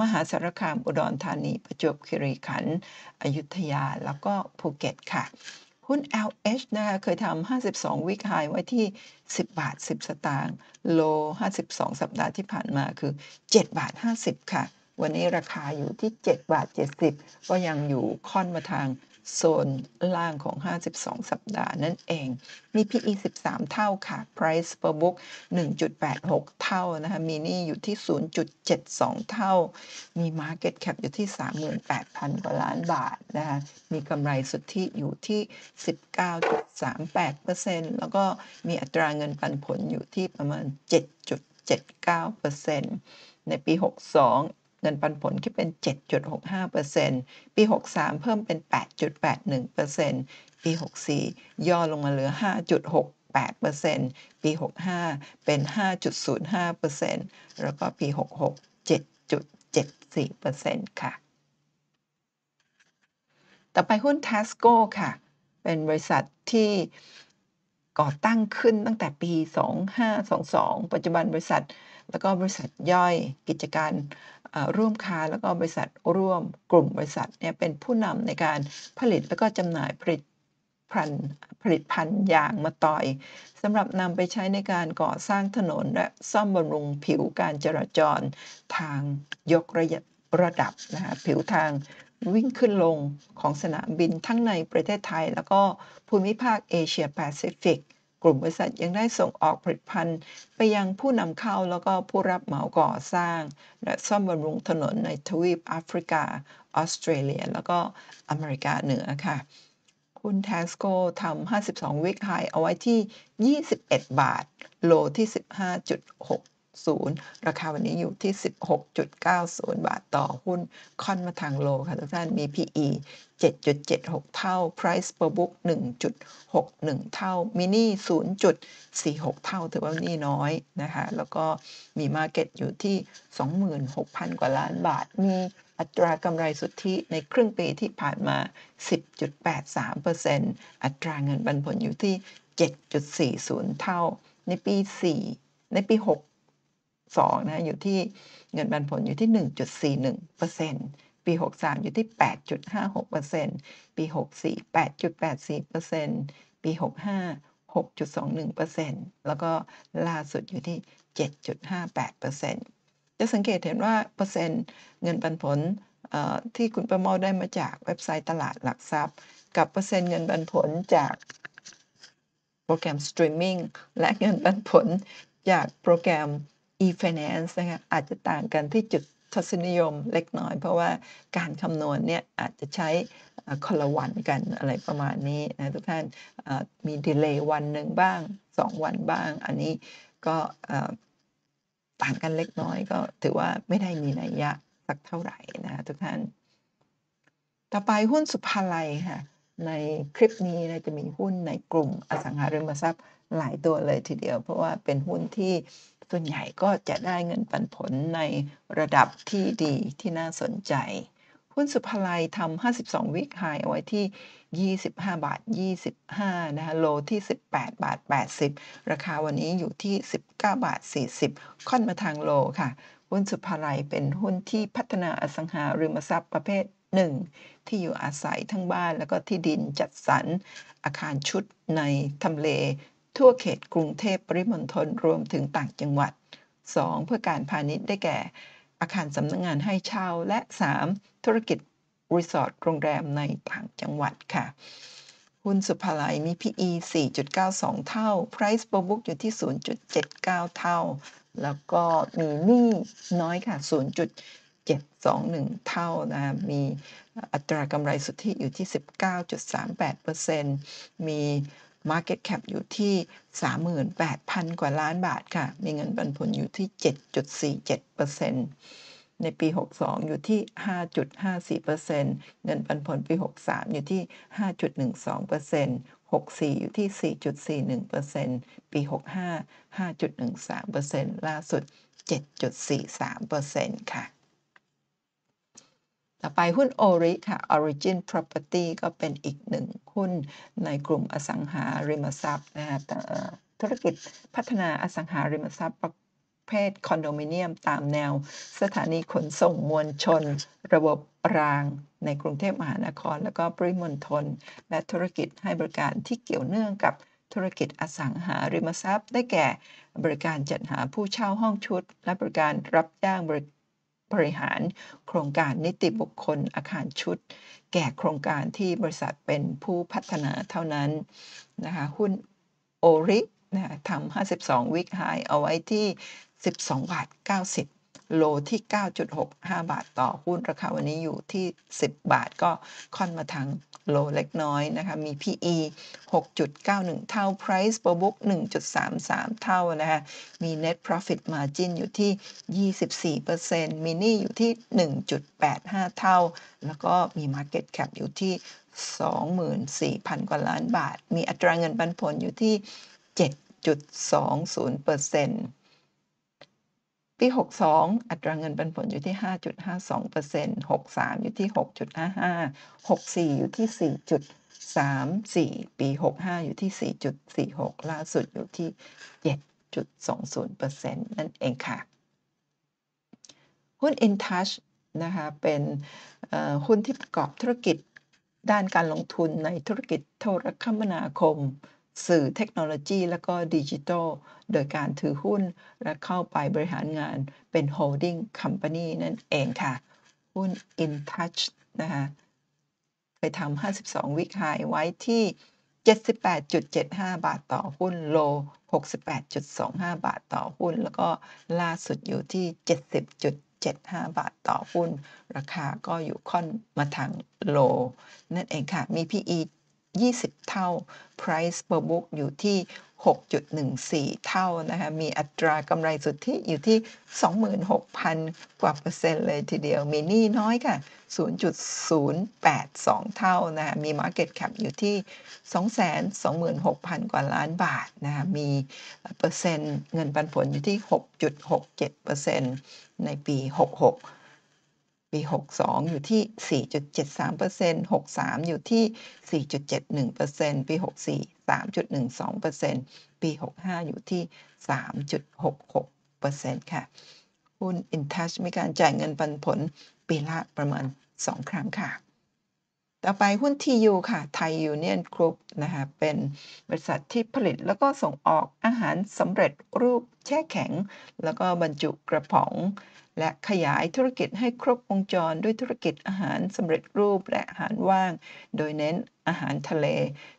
มหาสารคามอุดรธานีประจวบคีรีขันธ์อยุธยาแล้วก็ภูเก็ตค่ะหุ้น LH นะคะ เคยทำ52 วิกไฮไว้ที่ 10 บาท 10 สตางค์โล 52 สัปดาห์ที่ผ่านมาคือ 7 บาท 50 ค่ะ วันนี้ราคาอยู่ที่ 7 บาท 70 ก็ยังอยู่ค่อนมาทางโซนล่างของ 52 สัปดาห์นั่นเอง มี PE 13 เท่าค่ะ Price per book 1.86 เท่านะคะ มีนี่อยู่ที่ 0.72 เท่า มี Market cap อยู่ที่ 38,000กว่าล้านบาทนะคะ มีกำไรสุทธิอยู่ที่ 19.38%แล้วก็มีอัตราเงินปันผลอยู่ที่ประมาณ 7.79%ในปี 62เงินปันผลคิดเป็น 7.65%ปี 63 เพิ่มเป็น 8.81%ปี 64 ย่อลงมาเหลือ 5.6 8%ปี 65 เป็น 5.05%แล้วก็ปี 66 7.74%ค่ะ ต่อไปหุ้น Tasco ค่ะ เป็นบริษัทที่ก่อตั้งขึ้นตั้งแต่ปี 2522 ปัจจุบันบริษัทแล้วก็บริษัทย่อยกิจการร่วมค้า แล้วก็บริษัทร่วมกลุ่มบริษัทเนี่ยเป็นผู้นำในการผลิตแล้วก็จำหน่ายผลิตพันผลิตพันยางมาต่อยสำหรับนำไปใช้ในการก่อสร้างถนนและซ่อมบำรุงผิวการจราจร ทางยกระระดับนะคะผิวทางวิ่งขึ้นลงของสนามบินทั้งในประเทศไทย แล้วก็ภูมิภาคเอเชียแปซิฟิกกลุ่มบริษัทยังได้ส่งออกผลิตภัณฑ์ไปยังผู้นำเข้าแล้วก็ผู้รับเหมาก่อสร้างและซ่อมบำรุงถนนในทวีปแอฟริกาออสเตรเลียแล้วก็อเมริกาเหนือค่ะ คุณแทสโกทำ 52 วิกไฮเอาไว้ที่ 21 บาท โลที่ 15.60 ราคาวันนี้อยู่ที่ 16.90 บาทต่อหุ้นค่อนมาทางโล ค่ะทุกท่านมี PE 7.76 เท่า price per book 1.61 เท่า mini 0.46 เท่า ถือว่านี่น้อยนะคะแล้วก็มี market อยู่ที่ 26,000 กว่าล้านบาท มีอัตรากำไรสุทธิในครึ่งปีที่ผ่านมา 10.83%อัตราเงินปันผลอยู่ที่ 7.40 เท่า ในปี 4 ในปี 6 2นะ อยู่ที่เงินปันผลอยู่ที่ 1.41%ปี 63 อยู่ที่ 8.56%ปี 64 8.84%ปี 65 6.21%แล้วก็ล่าสุดอยู่ที่ 7.58%จะสังเกตเห็นว่า เปอร์เซ็นต์เงินปันผลที่คุณประเมาได้มาจากเว็บไซต์ตลาดหลักทรัพย์กับเปอร์เซ็นต์เงินปันผลจากโปรแกรมสตรีมมิ่งและเงินปันผลจากโปรแกรม e-finance นะคะอาจจะต่างกันที่จุดทศนิยมเล็กน้อย เพราะว่าการคำนวณเนี่ยอาจจะใช้คนละวันกันอะไรประมาณนี้นะ ทุกท่านมีดีเลย์วันหนึ่งบ้าง 2 วันบ้าง อันนี้ก็ต่างกันเล็กน้อยก็ถือว่าไม่ได้มีนัยยะสักเท่าไหร่นะทุกท่านต่อไปหุ้นสุภาลัยค่ะในคลิปนี้นะจะมีหุ้นในกลุ่มอสังหาริมทรัพย์หลายตัวเลยทีเดียว เพราะว่าเป็นหุ้นที่ส่วนใหญ่ก็จะได้เงินปันผลในระดับที่ดีที่น่าสนใจ หุ้นสุภไลัยทำ 52 วิกไฮเอาไว้ที่ 25 บาท 25 นะคะโลที่ 18 บาท 80 ราคาวันนี้อยู่ที่ 19 บาท 40 ค่อนมาทางโลค่ะ หุ้นสุภไลัยเป็นหุ้นที่พัฒนาอสังหาริมทรัพย์ประเภท 1. ที่อยู่อาศัยทั้งบ้านแล้วก็ที่ดินจัดสรร อาคารชุดในทำเลทั่วเขตกรุงเทพปริมณฑลรวมถึงต่างจังหวัด 2. เพื่อการพาณิชย์ได้แก่อาคารสำนักงงานให้เช่าและ 3. ธุรกิจรีสอร์ทโรงแรมในต่างจังหวัดค่ะ หุ้นสุภาลัย มี PE 4.92 เท่า Price per book อยู่ที่ 0.79 เท่า แล้วก็มีหนี้น้อยค่ะ 0.721 เท่านะมีอัตรากำไรสุทธิอยู่ที่ 19.38%มี Market Cap อยู่ที่ 38,000 กว่าล้านบาทค่ะ มีเงินปันผลอยู่ที่ 7.47%ในปี 62 อยู่ที่ 5.54%เงินปันผลปี 63 อยู่ที่ 5.12% 64 อยู่ที่ 4.41%ปี 65 5.13%ล่าสุด 7.43%ค่ะต่อไปหุ้นโอริค่ะ Origin Property ก็เป็นอีกหนึ่งหุ้นในกลุ่มอสังหาริมทรัพย์นะฮะธุรกิจพัฒนาอสังหาริมทรัพย์ ประเภทคอนโดมิเนียมตามแนวสถานีขนส่งมวลชนระบบรางในกรุงเทพมหานคร แล้วก็ปริมณฑลและธุรกิจให้บริการที่เกี่ยวเนื่องกับธุรกิจอสังหาริมทรัพย์ ได้แก่บริการจัดหาผู้เช่าห้องชุด และบริการรับจ้างบริบริหารโครงการนิติบุคคลอาคารชุด แก่โครงการที่บริษัทเป็นผู้พัฒนาเท่านั้นนะคะหุ้นโอริกนะทำ52 วิกไฮเอาไว้ที่ 12บาท90โลที่ 9.65 บาทต่อหุ้นราคาวันนี้อยู่ที่ 10 บาท ก็ค่อนมาทางโลเล็กน้อยนะคะ มี PE 6.91 เท่า Price per book 1.33 เท่านะคะ มี net profit margin อยู่ที่ 24%มินิอยู่ที่ 1.85 เท่า แล้วก็มี market cap อยู่ที่ 24,000 กว่าล้านบาท มีอัตราเงินปันผลอยู่ที่ 7.20%ปี 62 อัตราเงินปันผลอยู่ที่ 5.52% 63 อยู่ที่ 6.55 64 อยู่ที่ 4.34 ปี 65 อยู่ที่ 4.46 ล่าสุดอยู่ที่ 7.20%นั่นเองค่ะ หุ้น InTouch นะคะ เป็นหุ้นที่ประกอบธุรกิจด้านการลงทุนในธุรกิจโทรคมนาคมสื่อเทคโนโลยีและก็ดิจิทัลโดยการถือหุ้นและเข้าไปบริหารงานเป็นโฮลดิ้งคัมพานีนั่นเองค่ะหุ้น InTouch นะคะไปทำ52 วิกไฮไว้ที่ 78.75 บาทต่อหุ้นโล68.25 บาทต่อหุ้น แล้วก็ล่าสุดอยู่ที่ 70.75 บาทต่อหุ้น ราคาก็อยู่ค่อนมาทางโลนั่นเองค่ะ มี PE 20 เท่า price per book อยู่ที่ 6.14 เท่านะคะมีอัตรากำไรสุทธิอยู่ที่ 26,000 กว่าเปอร์เซ็นต์เลยทีเดียวมีหนี้น้อยค่ะ 0.082 เท่านะคะมี Market Cap อยู่ที่ 226,000 กว่าล้านบาทนะคะมีเปอร์เซ็นต์เงินปันผลอยู่ที่ 6.67%ในปี 66ปี 62 อยู่ที่ 4.73% 63 อยู่ที่ 4.71%ปี 64 3.12%ปี 65 อยู่ที่ 3.66%ค่ะ หุ้น InTouch มีการจ่ายเงินปันผลปีละประมาณ 2 ครั้งค่ะต่อไปหุ้น TU ค่ะ ไทยยูเนียนกรุ๊ปนะคะเป็นบริษัทที่ผลิตแล้วก็ส่งออกอาหารสำเร็จรูปแช่แข็ง แล้วก็บรรจุกระป๋อง และขยายธุรกิจให้ครบวงจร ด้วยธุรกิจอาหารสำเร็จรูปและอาหารว่าง โดยเน้นอาหารทะเล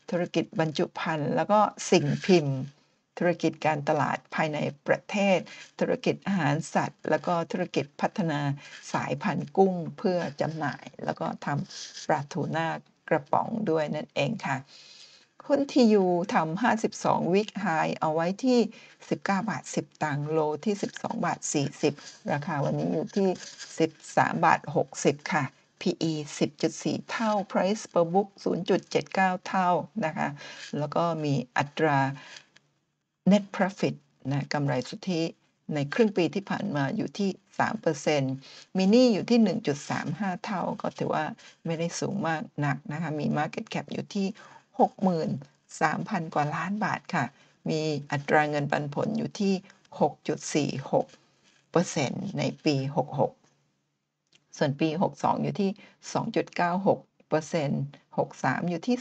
ธุรกิจบรรจุภัณฑ์แล้วก็สิ่งพิมพ์ธุรกิจการตลาดภายในประเทศ ธุรกิจอาหารสัตว์ แล้วก็ธุรกิจพัฒนาสายพันธุ์กุ้งเพื่อจำหน่าย แล้วก็ทำปลาทูน่ากระป๋องด้วยนั่นเองค่ะหุ้นทียูทำ52วิกไฮเอาไว้ที่ 19 บาท 10 ตังโลที่ 12 บาท 40 ราคาวันนี้อยู่ที่ 13 บาท 60 ค่ะ PE 10.4 เท่า Price per book 0.79 เท่านะคะ แล้วก็มีอัตรา net profit นะ กำไรสุทธิในครึ่งปีที่ผ่านมาอยู่ที่ 3%มินี่อยู่ที่ 1.35 เท่าก็ถือว่าไม่ได้สูงมากหนักนะคะ มี Market Cap อยู่ที่ 63,000 กว่าล้านบาทค่ะ มีอัตราเงินปันผลอยู่ที่ 6.46%ในปี 66 ส่วนปี 62 อยู่ที่ 2.96%น63อยู่ที่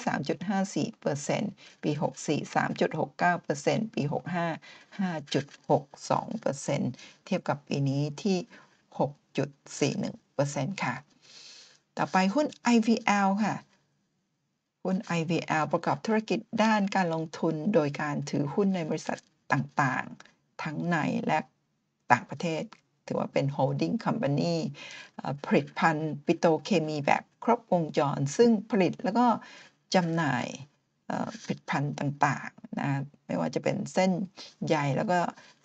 3.54%ปี 64 3.69%ปี 65 5.62%เทียบกับปีนี้ที่ 6.41%ค่ะ ต่อไปหุ้น IVL ค่ะ หุ้น IVL ประกอบธุรกิจด้านการลงทุนโดยการถือหุ้นในบริษัทต่าง ๆ ทั้งในและต่างประเทศถือว่าเป็น holding company ผลิตภัณฑ์ปิโตเคมีแบบครบวงจรซึ่งผลิตแล้วก็จำหน่ายผลิตภัณฑ์ต่างๆนะไม่ว่าจะเป็นเส้นใยแล้วก็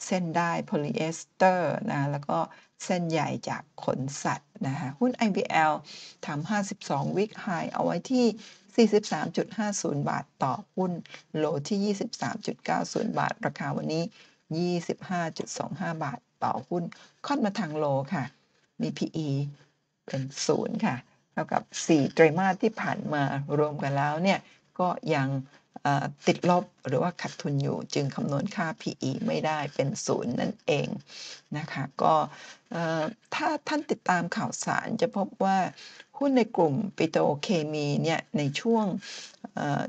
เส้นได้โพลีเอสเตอร์นะแล้วก็เส้นใหญ่จากขนสัตว์นะฮะหุ้น IBL ทำ52 วิกไฮเอาไว้ที่ 43.50 บาท ต่อหุ้นโลที่ 23.90 บาท ราคาวันนี้ 25.25 บาทต่อหุ้นค่อนมาทางโลค่ะ มี PE เป็นศูนย์ค่ะ เท่ากับ4ไตรมาสที่ผ่านมารวมกันแล้วเนี่ยก็ยังติดลบหรือว่าขาดทุนอยู่จึงคำนวณค่า PE ไม่ได้เป็นศูนย์นั่นเอง นะคะ ก็ถ้าท่านติดตามข่าวสารจะพบว่าหุ้นในกลุ่มปิโตเคมีเนี่ยในช่วง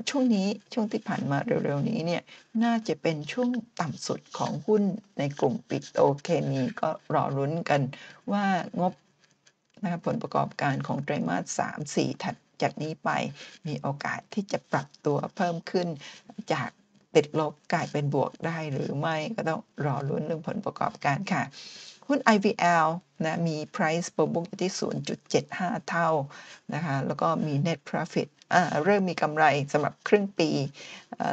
ช่วงนี้ช่วงที่ผ่านมาเร็วๆนี้เนี่ย น่าจะเป็นช่วงต่ำสุดของหุ้นในกลุ่มปิโตเคมีก็รอรุ้นกัน ว่างบนะครับผลประกอบการของไตรมาส 3 4 ถัดจากนี้ไปมีโอกาสที่จะปรับตัวเพิ่มขึ้นจากติดลบกลายเป็นบวกได้หรือไม่ก็ต้องรอรุ้นเรื่องผลประกอบการค่ะหุ้น IVL นะมี price per book ที่ 0.75 เท่านะคะแล้วก็มี net profit เริ่มมีกำไรสำหรับครึ่งปี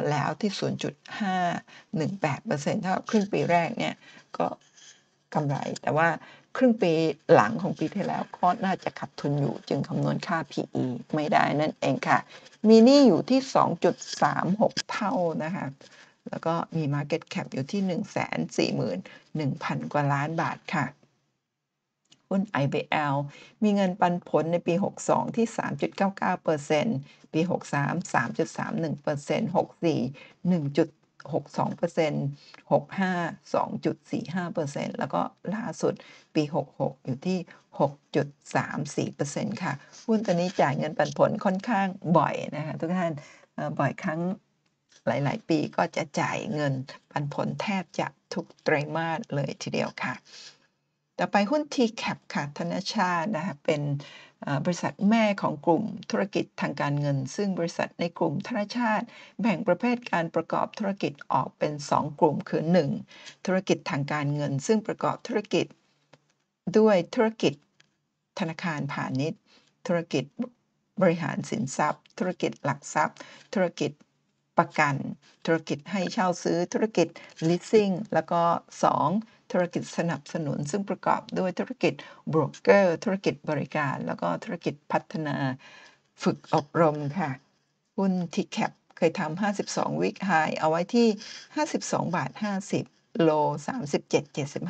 แล้วที่ 0.518%เท่าครึ่งปีแรกเนี่ยก็กำไรแต่ว่าครึ่งปีหลังของปีที่แล้วก็น่าจะขาดทุนอยู่จึงคำนวณค่า PE ไม่ได้นั่นเองค่ะ มีนี่อยู่ที่ 2.36 เท่านะคะแล้วก็มี Market Cap อยู่ที่ 141,000 กว่าล้านบาทค่ะ หุ้น IBL มีเงินปันผลในปี 62 ที่ 3.99%ปี 63 3.31% 64 1.62% 65 2.45%แล้วก็ล่าสุดปี 66 อยู่ที่ 6.34%ค่ะ หุ้นตัวนี้จ่ายเงินปันผลค่อนข้างบ่อยนะคะทุกท่านบ่อยครั้งหลาย ๆ ปี ก็จะจ่ายเงิน ปันผลแทบจะทุกไตรมาสเลยทีเดียวค่ะ ต่อไปหุ้น TCAP ค่ะ ธนชาตินะคะเป็นบริษัทแม่ของกลุ่มธุรกิจทางการเงิน ซึ่งบริษัทในกลุ่มธนชาติแบ่งประเภทการประกอบธุรกิจออกเป็น 2 กลุ่มคือ 1. ธุรกิจทางการเงิน ซึ่งประกอบธุรกิจ ด้วยธุรกิจธนาคารพาณิชย์ ธุรกิจบริหารสินทรัพย์ ธุรกิจหลักทรัพย์ ธุรกิจประกันธุรกิจให้เช่าซื้อธุรกิจ leasing แล้วก็ 2. ธุรกิจสนับสนุนซึ่งประกอบด้วยธุรกิจบรกเกอร์ ธุรกิจบริการแล้วก็ธุรกิจพัฒนาฝึกอบรมค่ะหุ้นท t แคปเคยทำ52 วิกไฮเอาไว้ที่ 52 บาท 50 โล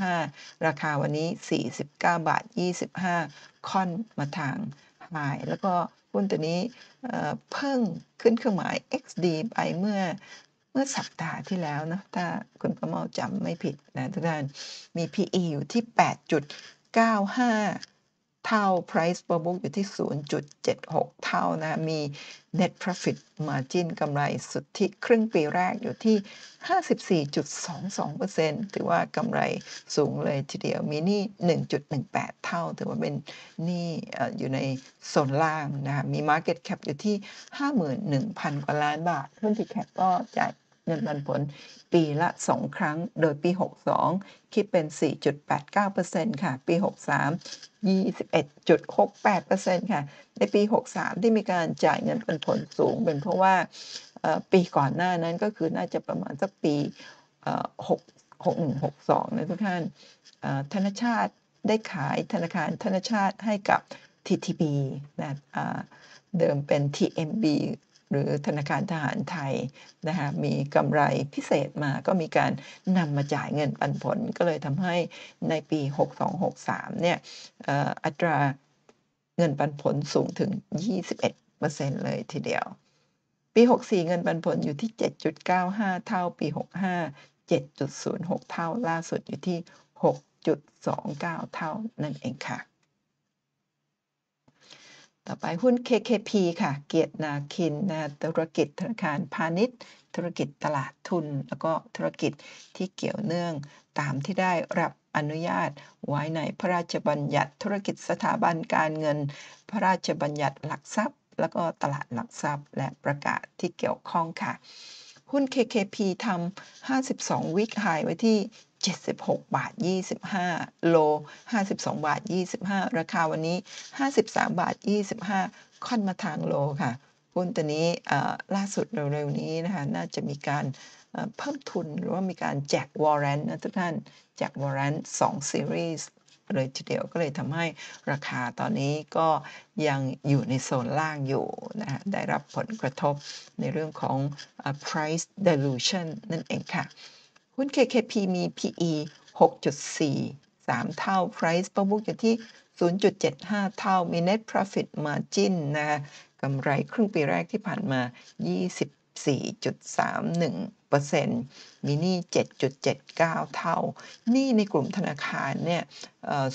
37.75 ราคาวันนี้ 49 บาท 25ค่อนมาทางขายแล้วก็หุ้นตัวนี้เพิ่งขึ้นเครื่องหมาย XD ไปเมื่อเมื่อสัปดาห์ที่แล้วนะถ้าคุณประเมาจำไม่ผิด นะทุกท่านมี PE อยู่ที่ 8.95เท่า price per book อยู่ที่ 0.76 เท่านะมี net profit margin กำไรสุทธิครึ่งปีแรกอยู่ที่ 54.22%ถือว่ากำไรสูงเลยทีเดียว มีนี่ 1.18 เท่า ถือว่าเป็นนี่อยู่ในโซนล่างนะคะมี market cap อยู่ที่ 51,000 กว่าล้านบาท p r o f i t แคปก็จ่ายเงินปันผลปีละ 2 ครั้งโดยปี 62 คิดเป็น 4.89%ค่ะ ปี 63 21.68%ค่ะ ในปี 63 ที่มีการจ่ายเงินปันผลสูงเป็นเพราะว่าปีก่อนหน้านั้นก็คือน่าจะประมาณสักปี6 6162 นะทุกท่านธนชาติได้ขายธนาคารธนชาติให้กับ TTB นะเดิมเป็น TMB หรือธนาคารทหารไทย นะคะมีกำไรพิเศษมาก็มีการนำมาจ่ายเงินปันผลก็เลยทำให้ในปี 6263 เนี่ยอัตราเงินปันผลสูงถึง 21%เลยทีเดียว ปี 64 เงินปันผลอยู่ที่ 7.95 เท่าปี 65 7.06 เท่าล่าสุดอยู่ที่ 6.29 เท่านั่นเองค่ะต่อไปหุ้น KKP ค่ะเกียรตินาคินนะธุรกิจธนาคารพาณิชย์ ธุรกิจตลาดทุน แล้วก็ธุรกิจที่เกี่ยวเนื่องตามที่ได้รับอนุญาตไว้ในพระราชบัญญัติ ธุรกิจสถาบันการเงิน พระราชบัญญัติหลักทรัพย์ แล้วก็ตลาดหลักทรัพย์ และประกาศที่เกี่ยวข้องค่ะ หุ้น KKP ทำ52วิกายไว้ที่76บาท 25 โล 52 บาท 25 ราคาวันนี้ 53 บาท 25 ค่อน มาทางโลค่ะหุ้นตัวนี้ล่าสุดเร็วๆนี้นะคะน่าจะมีการเพิ่มทุนหรือว่ามีการแจกวอร์เรนต์นะทุกท่านแจกวอร์เรนต์2ซีรีส์เลยทีเดียวก็เลยทำให้ราคาตอนนี้ก็ยังอยู่ในโซนล่างอยู่นะฮะได้รับผลกระทบในเรื่องของ price dilution นั่นเองค่ะหุ้น KKP มี PE 6.4 3 เท่า Price per book อยู่ที่ 0.75 เท่ามี net profit margin นะคะกำไรครึ่งปีแรกที่ผ่านมา 24.31%มีนี่7.79 เท่า นี่ในกลุ่มธนาคารเนี่ย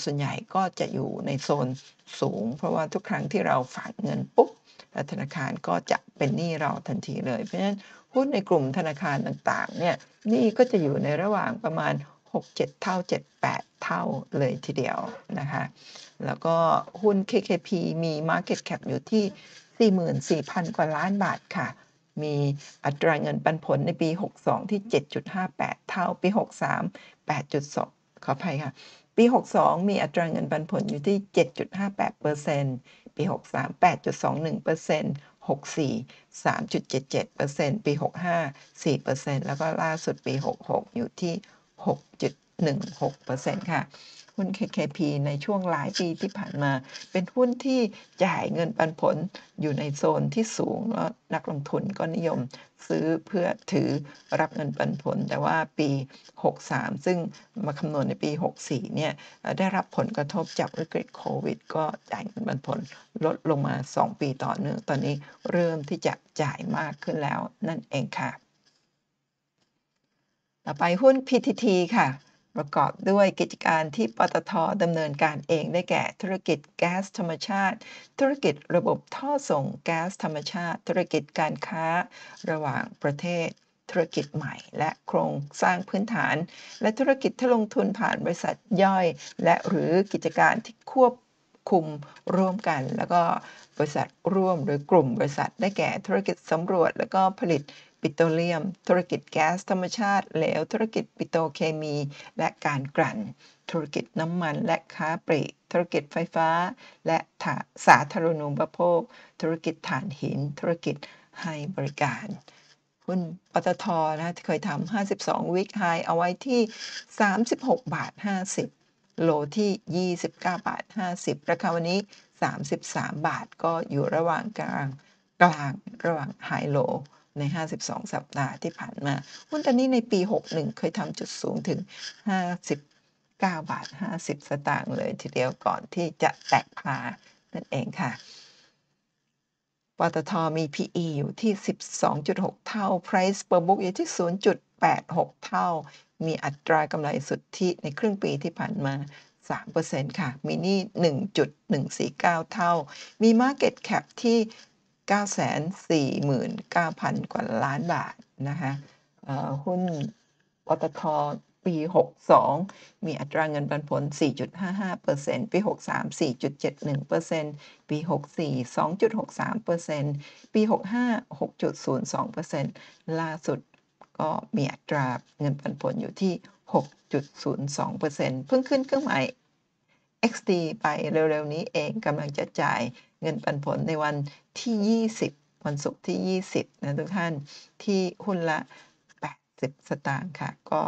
ส่วนใหญ่ก็จะอยู่ในโซนสูง เพราะว่าทุกครั้งที่เราฝากเงินปุ๊บ ธนาคารก็จะเป็นหนี้เราทันทีเลย เพราะฉะนั้นหุ้นในกลุ่มธนาคารต่างๆ เนี่ย นี่ก็จะอยู่ในระหว่างประมาณ 6-7 เท่า 7-8 เท่าเลยทีเดียวนะคะ แล้วก็หุ้น KKP มี Market Cap อยู่ที่ 44,000 กว่าล้านบาทค่ะ มีอัตราเงินปันผลในปี 62 ที่ 7.58 เท่าปี 63 8.2ขออภัยค่ะ ปี 62 มีอัตราเงินปันผลอยู่ที่ 7.58%ปี 63 8.21% 64 3.77%ปี65 4%แล้วก็ล่าสุดปี 66 อยู่ที่ 6.16%ค่ะหุ้น KKP ในช่วงหลายปีที่ผ่านมาเป็นหุ้นที่ จ่ายเงินปันผลอยู่ในโซนที่สูงแล้วนักลงทุนก็นิยมซื้อเพื่อถือรับเงินปันผลแต่ว่าปี 63 ซึ่งมาคำนวณในปี 64 เนี่ย ได้รับผลกระทบจากวิกฤตโควิด ก็ จ่ายเงินปันผลลดลงมา 2 ปีต่อเนื่องตอนนี้เริ่มที่จะจ่ายมากขึ้นแล้ว นั่นเองค่ะ ต่อไปหุ้น PTT ค่ะประกอบด้วยกิจการที่ปตทดำเนินการเองได้แก่ ธุรกิจแก๊สธรรมชาติ ธุรกิจระบบท่อส่งแก๊สธรรมชาติ ธุรกิจการค้าระหว่างประเทศธุรกิจใหม่และโครงสร้างพื้นฐานและธุรกิจที่ลงทุนผ่านบริษัทย่อย และหรือกิจการที่ควบคุมร่วมกัน แล้วก็บริษัทร่วมหรือกลุ่มบริษัท ได้แก่ธุรกิจสำรวจและก็ผลิตปิโตรเลียม ธุรกิจแก๊สธรรมชาติ เหลวธุรกิจปิโตรเคมี และการกลั่น ธุรกิจน้ำมันและค้าปลีกธุรกิจไฟฟ้า และสาธารณูปโภค ธุรกิจถ่านหิน ธุรกิจให้บริการ หุ้นปตทนะ เคยทำ 52 วิกไฮเอาไว้ที่ 36บาท50โลที่ 29บาท50ราคาวันนี้ 33 บาทก็อยู่ระหว่างกลาง กลางระหว่างไฮโลใน 52 สัปดาห์ที่ผ่านมาหุ้นตัวนี้ในปี 61 เคยทำจุดสูงถึง 59 บาท 50สตางค์เลยทีเดียวก่อนที่จะแตกพานั่นเองค่ะ ปตท มี PE อยู่ที่ 12.6 เท่า Price per book อยู่ที่ 0.86 เท่า มีอัตรากำไรสุทธิในครึ่งปีที่ผ่านมา 3%ค่ะ มีนี่1.149 เท่า มี Market Cap ที่949,000 กว่าล้านบาท นะคะหุ้นปตทปี 62 มีอัตราเงินปันผล 4.55%ปี 63 4.71%ปี 64 2.63%ปี 65 6.02%ล่าสุดก็มีอัตราเงินปันผลอยู่ที่ 6.02%เพิ่งขึ้นเครื่องหมาย XD ไปเร็ว ๆ นี้เองกำลังจะจ่ายเงินปันผลในวันที่ 20 วันศุกร์ที่ 20นะทุกท่านที่หุ้นละ 80 สตางค์ค่ะ ก็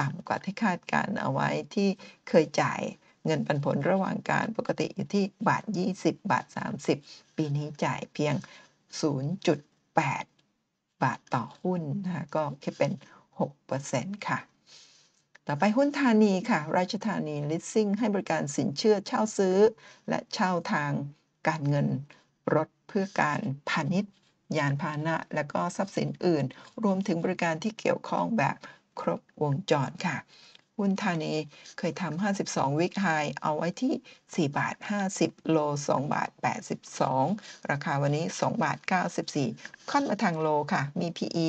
ต่ำกว่าที่คาดการเอาไว้ที่เคยจ่ายเงินปันผลระหว่างการปกติอยู่ที่บาท 20 บาท 30 ปีนี้จ่ายเพียง 0.8 บาทต่อหุ้นนะคะก็แค่เป็น 6%ค่ะ ต่อไปหุ้นธานีค่ะ ราชธานีลิสซิ่งให้บริการสินเชื่อเช่าซื้อและเช่าทางการเงินรถเพื่อการพาณิชย์ยานพาหนะและก็ทรัพย์สินอื่น รวมถึงบริการที่เกี่ยวข้องแบบครบวงจรค่ะหุ้นธานีเคยทำ52วิกไฮเอาไว้ที่ 4 บาท 50 โล 2 บาท 82 ราคาวันนี้ 2 บาท 94ค่อนมาทางโลค่ะ มี PE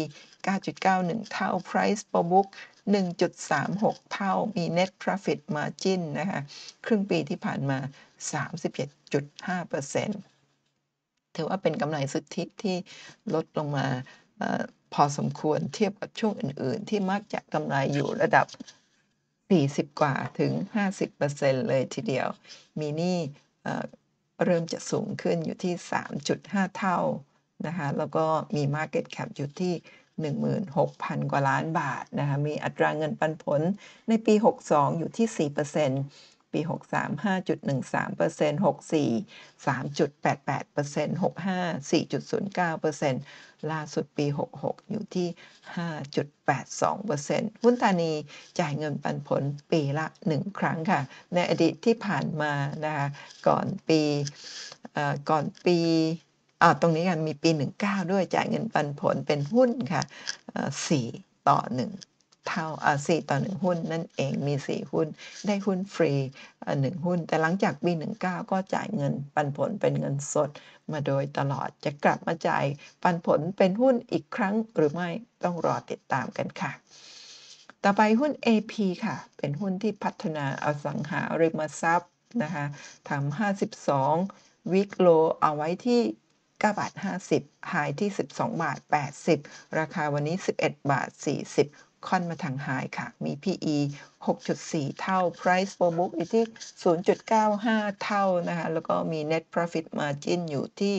9.91 เท่า Price per book 1.36 เท่ามี net profit margin นะคะ ครึ่ง ปีที่ผ่านมา37.5%ถือว่าเป็นกำไรสุทธิที่ลดลงมาพอสมควรเทียบกับช่วงอื่นๆ ที่มักจะกำไรอยู่ระดับ40กว่า ถึง 50%เลยทีเดียว มีนี่เริ่มจะสูงขึ้นอยู่ที่ 3.5 เท่านะคะแล้วก็มี Market Cap อยู่ที่ 16,000 กว่าล้านบาทนะคะมีอัตราเงินปันผลในปี 62 อยู่ที่ 4%ปี 63 5.13% 64 3.88% 65 4.09%ล่าสุดปี 66 อยู่ที่ 5.82%หุ้นธานีจ่ายเงินปันผลปีละ 1 ครั้งค่ะ ในอดีตที่ผ่านมานะคะก่อนปีก่อนปีอ่าตรงนี้กันมีปี 19 ด้วยจ่ายเงินปันผลเป็นหุ้นค่ะ4ต่อ 1เท่าสี่ต่อหนึ่งหุ้นนั่นเองมี 4 หุ้น ได้หุ้นฟรีหนึ่งหุ้น แต่หลังจากปี19 ก็จ่ายเงิน ปันผลเป็นเงินสด มาโดยตลอดจะกลับมาจ่าย ปันผลเป็นหุ้นอีกครั้งหรือไม่ต้องรอติดตามกันค่ะ ต่อไปหุ้น AP ค่ะ เป็นหุ้นที่พัฒนาอาสังหาริมทรัพย์ นะคะทำ52วิกโลเอาไว้ที่9บาท50หายที่ 12บาท80 ราคาวันนี้ 11บาท40ค่อนมาทางหายค่ะ มี PE 6.4 เท่า Price per book อยู่ที่ 0.95 เท่านะคะ แล้วก็มี Net profit margin อยู่ที่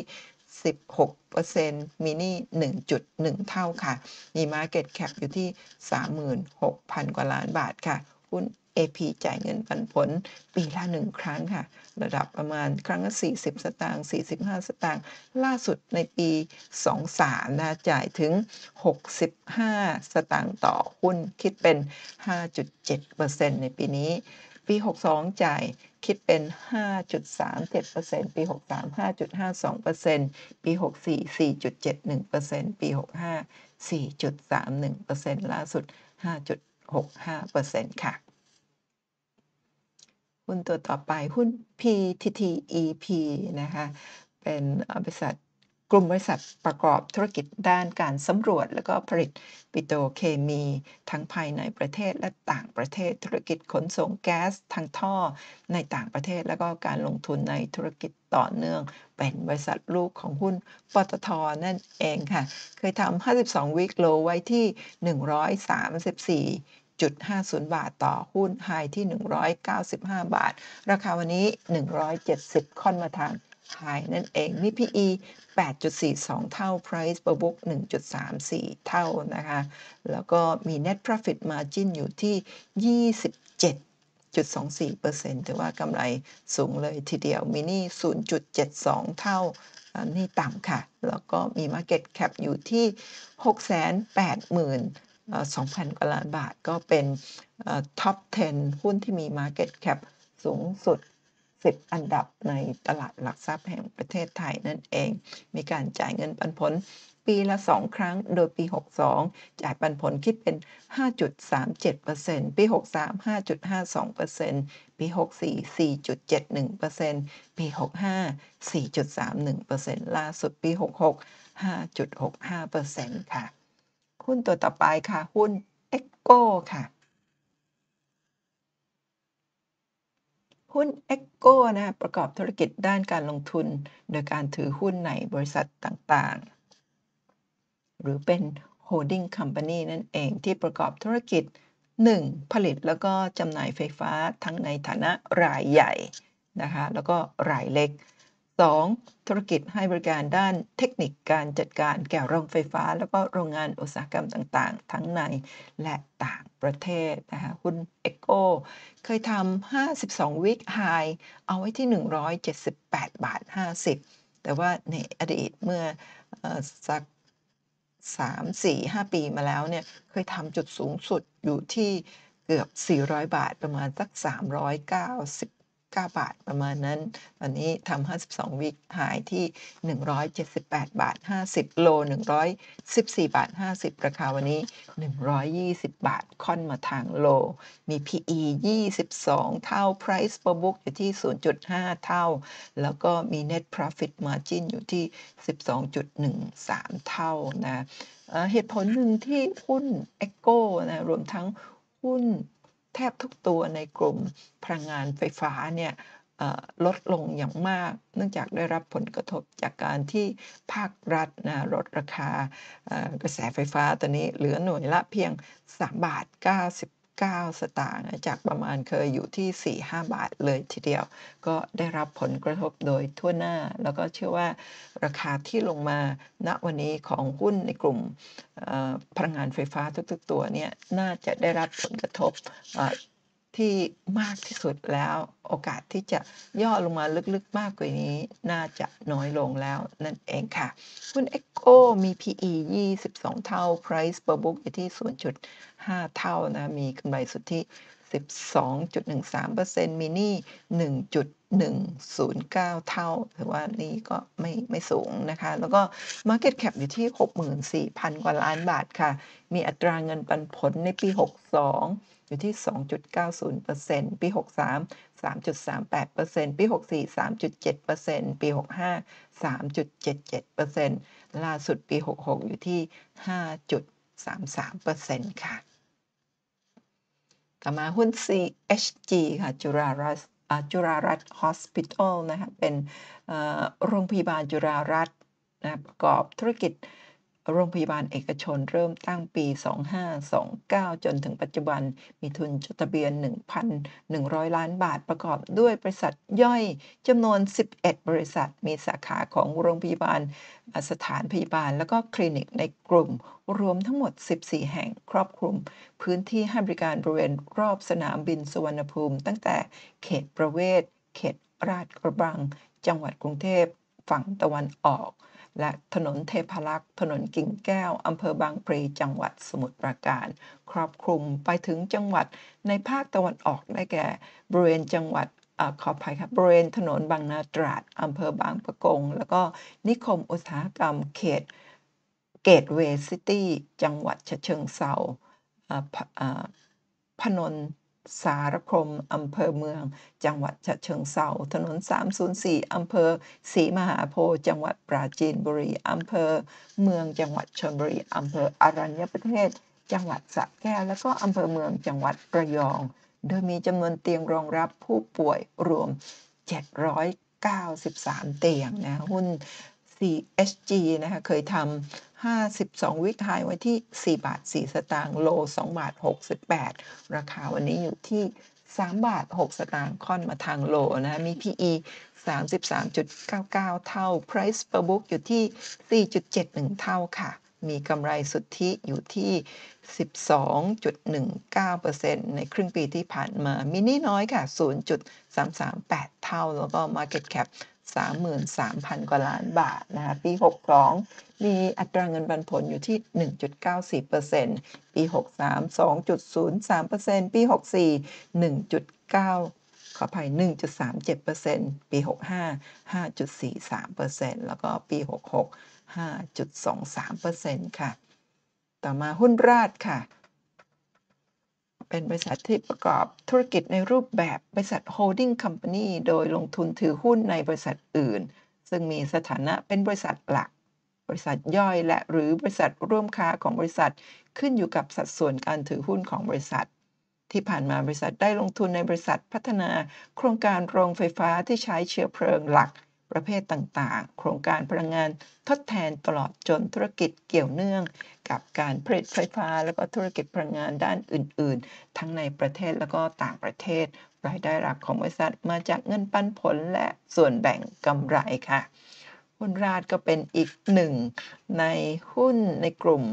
16%มินิ่1.1 เท่าค่ะ มี Market Cap อยู่ที่ 36,000 กว่าล้านบาทค่ะหุ้น AP จ่ายเงินปันผลปีละหนึ่งครั้งค่ะ ระดับประมาณครั้งละ40 สตางค์45 สตางค์ล่าสุดในปี 23นะจ่ายถึง 65 สตางค์ต่อหุ้นคิดเป็น 5.7%ในปีนี้ ปี 62 จ่ายคิดเป็น 5.37%ปี 63 5.52%ปี 64 4.71%ปี 65 4.31%ล่าสุด 5.65%ค่ะหุ้นตัวต่อไปหุ้น PTTEP นะคะ เป็นบริษัทกลุ่มบริษัทประกอบธุรกิจด้านการสำรวจและก็ผลิตปิโตเคมี ทั้งภายในประเทศและต่างประเทศธุรกิจขนส่งแก๊สทางท่อในต่างประเทศและก็การลงทุนในธุรกิจต่อเนื่อง เป็นบริษัทลูกของหุ้นปตท นั่นเองค่ะ เคยทำ 52วิกโลไว้ที่ 134 1.50 บาท ต่อ หุ้นไฮที่ 195 บาท ราคาวันนี้ 170 ค่อน มาทางไฮนั่นเอง มี PE 8.42 เท่า Price per book 1.34 เท่า นะคะ แล้วก็มี net profit margin อยู่ที่ 27 0.24%ถือว่ากำไร สูงเลยทีเดียว มินี่0.72 เท่า นี่ต่ำค่ะ แล้วก็มี Market Cap อยู่ที่ 680,000 2,000กว่าล้านบาทก็เป็นท็อป 10 หุ้นที่มี Market Cap สูงสุด 10 อันดับในตลาดหลักทรัพย์แห่งประเทศไทยนั่นเอง มีการจ่ายเงินปันผลปีละ 2 ครั้งโดยปี 62 จ่ายปันผลคิดเป็น 5.37%ปี 63 5.52%ปี 64 4.71%ปี 65 4.31%ล่าสุดปี 66 5.65%ค่ะหุ้นตัวต่อไปค่ะ หุ้น Echo ค่ะ หุ้น Echo นะประกอบธุรกิจด้านการลงทุน โดยการถือหุ้นในบริษัทต่างๆ หรือเป็น holding company นั่นเองที่ประกอบธุรกิจ 1. ผลิตแล้วก็จำหน่ายไฟฟ้าทั้งในฐานะรายใหญ่นะคะ แล้วก็รายเล็ก 2. ธุรกิจให้บริการด้านเทคนิคการจัดการแก่โรงไฟฟ้า แล้วก็โรงงานอุตสาหกรรมต่าง ๆ ทั้งในและต่างประเทศนะคะหุ้น e c o เคยทำ 52วิกไฮเอาไว้ที่ 178 บาท 50 แต่ว่าในอดีตเมื่อสัก 3 4 5 ปีมาแล้วเนี่ย เคยทำจุดสูงสุดอยู่ที่เกือบ 400 บาทประมาณสัก 390 9บาทประมาณนั้นตอนนี้ทำ52 วิกหายที่ 178 บาท50 โล 114 บาท 50 ราคาวันนี้ 120 บาทค่อนมาทางโล มี PE 22 เท่า Price per book อยู่ที่ 0.5 เท่า แล้วก็มี Net Profit Margin อยู่ที่ 12.13 เท่านะเหตุผลหนึ่งที่หุ้น e c h o นะรวมทั้งหุ้นแทบทุกตัวในกลุ่มพลังงานไฟฟ้าเนี่ยลดลงอย่างมาก เนื่องจากได้รับผลกระทบจากการที่ภาครัฐนะลดราคากระแสไฟฟ้าตอนนี้เหลือหน่วยละเพียง 3 บาท99 9สตางค์จากประมาณเคยอยู่ที่ 4-5 บาทเลยทีเดียวก็ได้รับผลกระทบโดยทั่วหน้าแล้วก็เชื่อว่าราคาที่ลงมาณวันนี้ของหุ้นในกลุ่มพลังงานไฟฟ้าทุก ๆ ตัวเนี่ยน่าจะได้รับผลกระทบที่มากที่สุดแล้วโอกาสที่จะย่อลงมาลึกๆมากกว่านี้ น่าจะน้อยลงแล้วนั่นเองค่ะหุ้น Echo มี PE 22 เท่า Price per book อยู่ที่ 0.5 เท่านะ มีกำไรสุทธิ 12.13%มินี1.109 เท่าถือว่านี่ก็ไม่ไม่สูงนะคะ แล้วก็ Market Cap อยู่ที่ 64,000 กว่าล้านบาทค่ะ มีอัตราเงินปันผลในปี 62อยู่ที่ 2.90%ปี 63 3.38%ปี 64 3.7%ปี 65 3.77%ล่าสุดปี 66 อยู่ที่ 5.33%ค่ะต่อมาหุ้น CHG ค่ะ จุฬารัตจุฬารัตฮอสพิทอลนะคะเป็นโรงพยาบาลจุฬารัตนะประกอบธุรกิจโรงพยาบาลเอกชนเริ่มตั้งปี 2529 จนถึงปัจจุบัน มีทุนจดทะเบียน 1,100 ล้านบาทประกอบด้วยบริษัทย่อย จำนวน 11 บริษัท มีสาขาของโรงพยาบาล สถานพยาบาลและก็คลินิกในกลุ่ม รวมทั้งหมด 14 แห่งครอบคลุมพื้นที่ให้บริการบริเวณรอบสนามบินสุวรรณภูมิ ตั้งแต่เขตประเวศเขตราชกระบัง จังหวัดกรุงเทพฝั่งตะวันออกและถนนเทพรักษ์ ถนนกิ่งแก้ว อำเภอบางพลีจังหวัดสมุทรปราการ ครอบคลุมไปถึงจังหวัดในภาคตะวันออกได้แก่บริเวณจังหวัดอขออภัยครับบริเวณถนนบางนาตราดอำเภอบางปะกง แล้วก็นิคมอุตสาหกรรม เขตเกตเวสซิตี้จังหวัดฉะเชิงเซาพนนสารคมอำเภอเมือง จังหวัดฉะเชิงเซาถนน 304 อำเภอศรีมหาโพธิ์จังหวัดปราจีนบุรีอำเภอเมืองจังหวัดชลบุรีอำเภออรัญญประเทศ จังหวัดสระแก้วและก็อำเภอเมืองจังหวัดระยองโดยมีจำนวนเตียงรองรับผู้ป่วยรวม 793 เตียงนะหุ้น CSG นะคะเคยทำ52วิกไฮไว้ที่ 4 บาท 4 สตางค์โล 2 บาท68 ราคาวันนี้อยู่ที่ 3 บาท 6สตางค์ค่อนมาทางโลนะมี PE 33.99 เท่า Price per book อยู่ที่ 4.71 เท่าค่ะ มีกำไรสุทธิอยู่ที่ 12.19%ในครึ่งปีที่ผ่านมามินิน้อยค่ะ 0.338 เท่าแล้วก็ Market Cap 33,000กว่าล้านบาท นะคะปี62มีอัตรางเงินปันผลอยู่ที่ 1.94%ปี 63 2.03%ปี 64 1.9 ขออภัย 1.37%ปี 65 5.43%แล้วก็ปี 66 5.23%ค่ะ ต่อมาหุ้นราชค่ะเป็นบริษัทที่ประกอบธุรกิจในรูปแบบบริษัทโฮลดิ้งคอมพานีโดยลงทุนถือหุ้นในบริษัทอื่น ซึ่งมีสถานะเป็นบริษัทหลักบริษัทย่อยและหรือบริษัทร่วมค้าของบริษัทขึ้นอยู่กับสัดส่วนการถือหุ้นของบริษัทที่ผ่านมาบริษัทได้ลงทุนในบริษัทพัฒนาโครงการโรงไฟฟ้าที่ใช้เชื้อเพลิงหลักประเภทต่างๆ โครงการพลังงานทดแทนตลอดจนธุรกิจเกี่ยวเนื่องกับการผลิตไฟฟ้า และก็ธุรกิจพลังงานด้านอื่น ๆ ทั้งในประเทศและก็ต่างประเทศ รายได้หลักของบริษัทมาจากเงินปันผลและส่วนแบ่งกำไรค่ะหุ้นราดก็เป็นอีกหนึ่ง ในหุ้นในกลุ่ม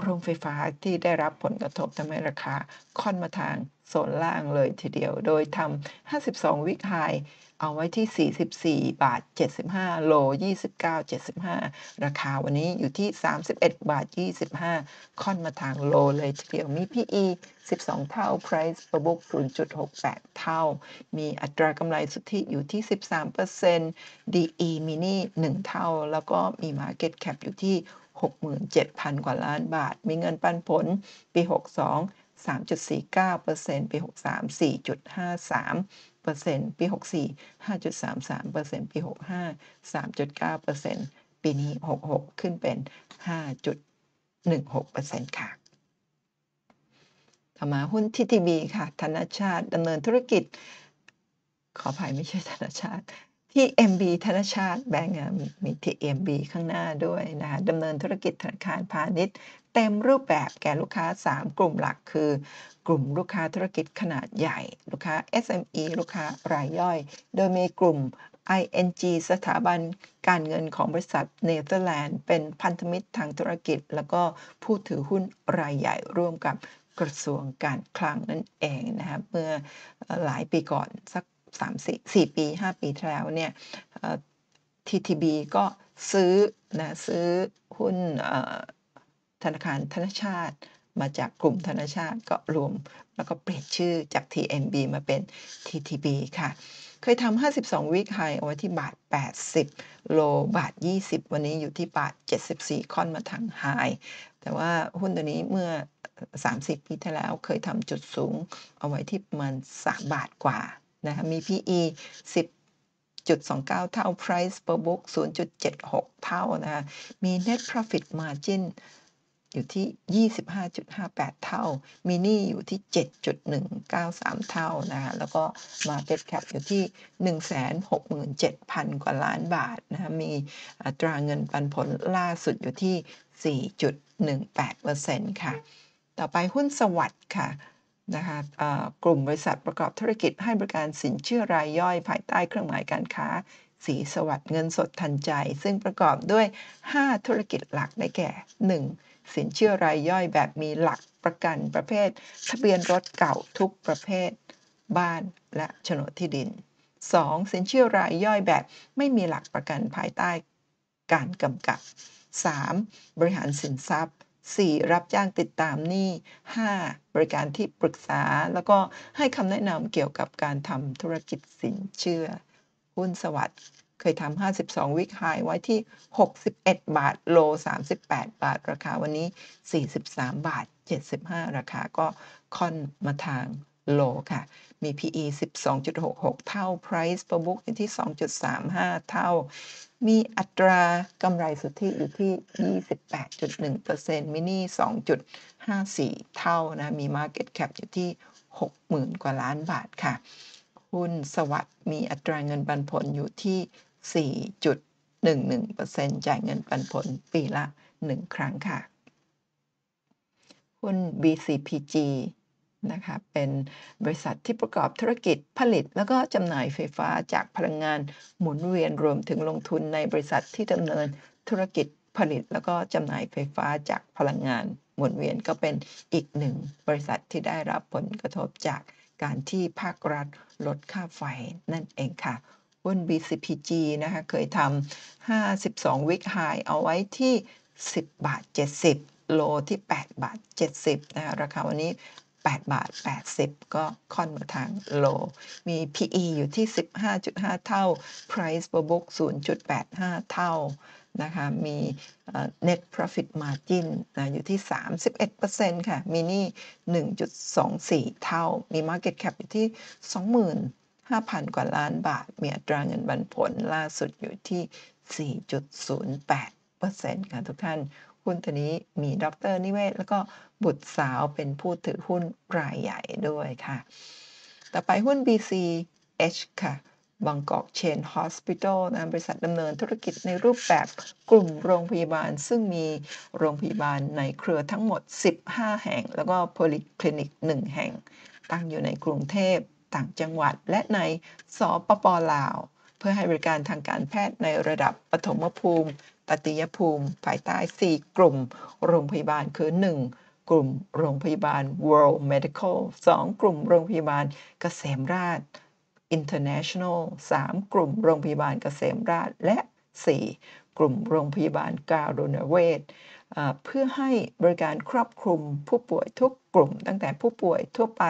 โรงไฟฟ้าที่ได้รับผลกระทบทำให้ราคาค่อนมาทางโซนล่างเลยทีเดียวโดยทำ52 วิกไฮเอาไว้ที่ 44 บาท 75 โล 29 75 ราคาวันนี้อยู่ที่ 31 บาท 25 ค่อนมาทางโลเลยทีเดียว มี PE 12 เท่า Price per book 0.68 เท่า มีอัตรากำไรสุทธิอยู่ที่ 13% DE mini 1 เท่า แล้วก็มี Market Cap อยู่ที่ 67,000 กว่าล้านบาท มีเงินปันผลปี 62 3.49%ปี 63 4.53%ปี 64 5.33%ปี 65 3.9%ปีนี้66 ขึ้นเป็น 5.16%ค่ะ ต่อมาหุ้นทีทีบีค่ะ ธนชาติดำเนินธุรกิจขออภัยไม่ใช่ธนชาติที่ MB ธนชาติ แบงก์มีที่ MB ข้างหน้าด้วยนะคะดำเนินธุรกิจ ธนาคารพาณิชย์ เต็มรูปแบบแก่ลูกค้า 3 กลุ่มหลักคือกลุ่มลูกค้าธุรกิจขนาดใหญ่ลูกค้า SME ลูกค้ารายย่อย โดยมีกลุ่ม ING สถาบันการเงินของบริษัทเนเธอร์แลนด์เป็นพันธมิตรทางธุรกิจ แล้วก็ผู้ถือหุ้นรายใหญ่ร่วมกับกระทรวงการคลังนั่นเองนะครับเมื่อหลายปีก่อนสักสามสี่สี่ปีห้าปีที่แล้ว เนี่ยีบีก็ซื้อ นะ ซื้อหุ้นธนาคารธนชาติ มาจากกลุ่มธนชาติก็รวมแล้วก็เปลี่ยนชื่อจาก TNB มาเป็น TTB ค่ะ เคยทำ52 วิคไฮเอาไว้ที่บาท 80 โลบาท 20 วันนี้อยู่ที่ บาท 74 ค่อนมา ทางไฮแต่ว่าหุ้นตัวนี้เมื่อ 30 ปีที่แล้วเคยทำจุดสูง เอาไว้ที่ประมาณ3บาทกว่านะคะมี PE 10.29 เท่า Price per book 0.76 เท่านะคะมี Net profit margin อยู่ที่ 25.58 เท่ามินี่อยู่ที่ 7.193 เท่านะคะแล้วก็มา r k e ตแคปอยู่ที่ 167,000 กว่าล้านบาทนะคะมีอัตราเงินปันผลล่าสุดอยู่ที่ 4.18%ค่ะ ต่อไปหุ้นสวัสด์ค่ะนะคะกลุ่มบริษัทประกอบธุรกิจ ให้บริการสินเชื่อรายย่อย ภายใต้เครื่องหมายการค้า สีสวัสดิ์เงินสดทันใจ ซึ่งประกอบด้วย 5 ธุรกิจหลักได้แก่ 1. สินเชื่อรายย่อยแบบมีหลักประกันประเภท ทะเบียนรถเก่าทุกประเภท บ้านและโฉนดที่ดิน 2. สินเชื่อรายย่อยแบบไม่มีหลักประกันภายใต้การกำกับ 3. บริหารสินทรัพย์ 4. รับจ้างติดตามหนี้ 5. บริการที่ปรึกษา แล้วก็ให้คำแนะนำเกี่ยวกับการทำธุรกิจสิน เชื่อ หุ้นสวัสด์เคยทำ52 วิกไฮไว้ที่ 61 บาท โล 38 บาท ราคาวันนี้ 43 บาท 75 ราคาก็ค่อนมาทางโลค่ะมี PE 12.66 เท่า Price per book อยู่ที่ 2.35 เท่า มีอัตรากำไรสุทธิอยู่ที่ 28.1%มินิ2.54 เท่านะ มี Market Cap อยู่ที่ 60,000 กว่าล้านบาทค่ะ หุ้นสวัสด์มีอัตราเงินปันผลอยู่ที่ 4.11%จ่ายเงินปันผลปีละ 1 ครั้งค่ะ หุ้น BCPG นะคะ เป็นบริษัทที่ประกอบธุรกิจผลิต แล้วก็จำหน่ายไฟฟ้าจากพลังงานหมุนเวียน รวม ถึง ลงทุน ใน บริษัท ที่ดำเนินธุรกิจผลิตแล้ว ก็จำหน่ายไฟฟ้า จาก พลังงาน หมุนเวียน ก็เป็นอีกหนึ่งบริษัทที่ได้รับผลกระทบจากการที่ภาครัฐลดค่าไฟนั่นเองค่ะหุ้น BCPG นะคะ เคยทำ52 วิกไฮเอาไว้ที่ 10บาท70 โลที่8บาท70นะคะราคาวันนี้8บาท 80 ก็ค่อนมาทางโล มี PE อยู่ที่ 15.5 เท่า Price per book 0.85 เท่านะคะ มี net profit margin นะอยู่ที่ 31%ค่ะ มีนี่1.24 เท่า มี market cap อยู่ที่ 25,000 กว่าล้านบาท มีอัตราเงินบันผลล่าสุดอยู่ที่ 4.08%ค่ะ ทุกท่านหุ้นตัวนี้มีดรนิเวศ แล้วก็บุตรสาวเป็นผู้ถือหุ้นรายใหญ่ด้วยค่ะ ต่อไปหุ้น BCH ค่ะ บางกอกเชนฮอสพิทอล นะ บริษัทดำเนินธุรกิจในรูปแบบกลุ่มโรงพยาบาล ซึ่งมีโรงพยาบาลในเครือทั้งหมด 15 แห่ง แล้วก็โพลิคลินิก 1 แห่ง ตั้งอยู่ในกรุงเทพ ต่างจังหวัด และในสปปลาว เพื่อให้บริการทางการแพทย์ในระดับปฐมภูมิ ตติยภูมิภายใต้4กลุ่มโรงพยาบาลคือ 1กลุ่มโรงพยาบาล World Medical 2 กลุ่มโรงพยาบาลเกษมราช International 3กลุ่มโรงพยาบาลเกษมราช และ 4 กลุ่มโรงพยาบาลกาโรนเวสเพื่อให้บริการครอบคลุมผู้ป่วยทุกกลุ่มตั้งแต่ผู้ป่วยทั่วไป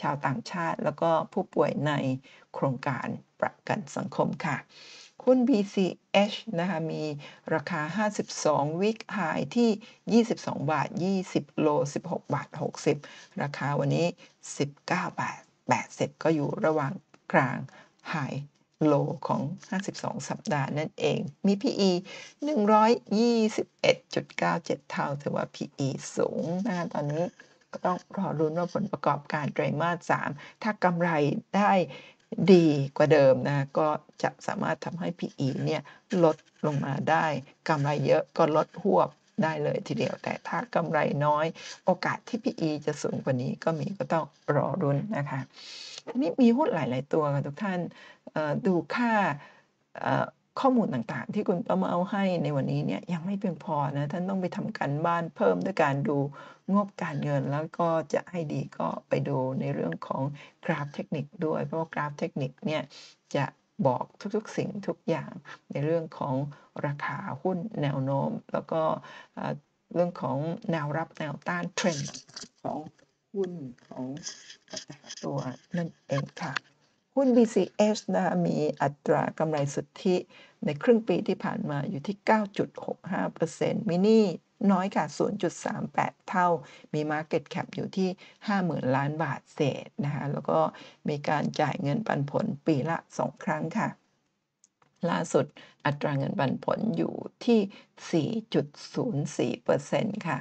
ชาวต่างชาติแล้วก็ผู้ป่วยในโครงการประกันสังคมค่ะคุณ BCH นะคะมี ราคา 52 วิกไฮที่ 22บาท 20 โล 16บาท 60 ราคาวันนี้ 19บาท80 ก็อยู่ระหว่างกลางไฮโลของ 52 สัปดาห์นั่นเอง มี PE 121.97 เท่าถือว่า PE สูงนะตอนนี้ก็ต้องรอรุ้นว่าผลประกอบการไตรมาส 3 ถ้ากำไรได้ดีกว่าเดิมนะก็จะสามารถทำให้ PE เนี่ยลดลงมาได้กำไรเยอะก็ลดหวบได้เลยทีเดียวแต่ถ้ากำไรน้อย โอกาสที่ PE จะสูงกว่านี้ก็มีก็ต้องรอรุนนะคะทีนี้มีหุ้นหลาย ๆตัวค่ะทุกท่านดูค่าข้อมูลต่างๆ ที่คุณประเมาให้ในวันนี้เนี่ยยังไม่เพียงพอนะ ท่านต้องไปทำการบ้านเพิ่มด้วยการดูงบการเงินแล้วก็จะให้ดีก็ไปดูในเรื่องของกราฟเทคนิคด้วย เพราะว่ากราฟเทคนิคเนี่ยจะบอกทุกๆสิ่งทุกอย่างในเรื่องของราคาหุ้นแนวโน้ม แล้วก็เรื่องของแนวรับแนวต้านเทรนด์ของหุ้นของตัวนั่นเองค่ะหุ้น BCS นะคะมีอัตรากำไรสุทธิในครึ่งปีที่ผ่านมาอยู่ที่ 9.65%มินิน้อยกว่า 0.38 เท่า มี Market Cap อยู่ที่ 50,000 ล้านบาทเศษนะคะแล้วก็มีการจ่ายเงินปันผลปีละ 2 ครั้งค่ะ ล่าสุดอัตราเงินปันผลอยู่ที่ 4.04%ค่ะ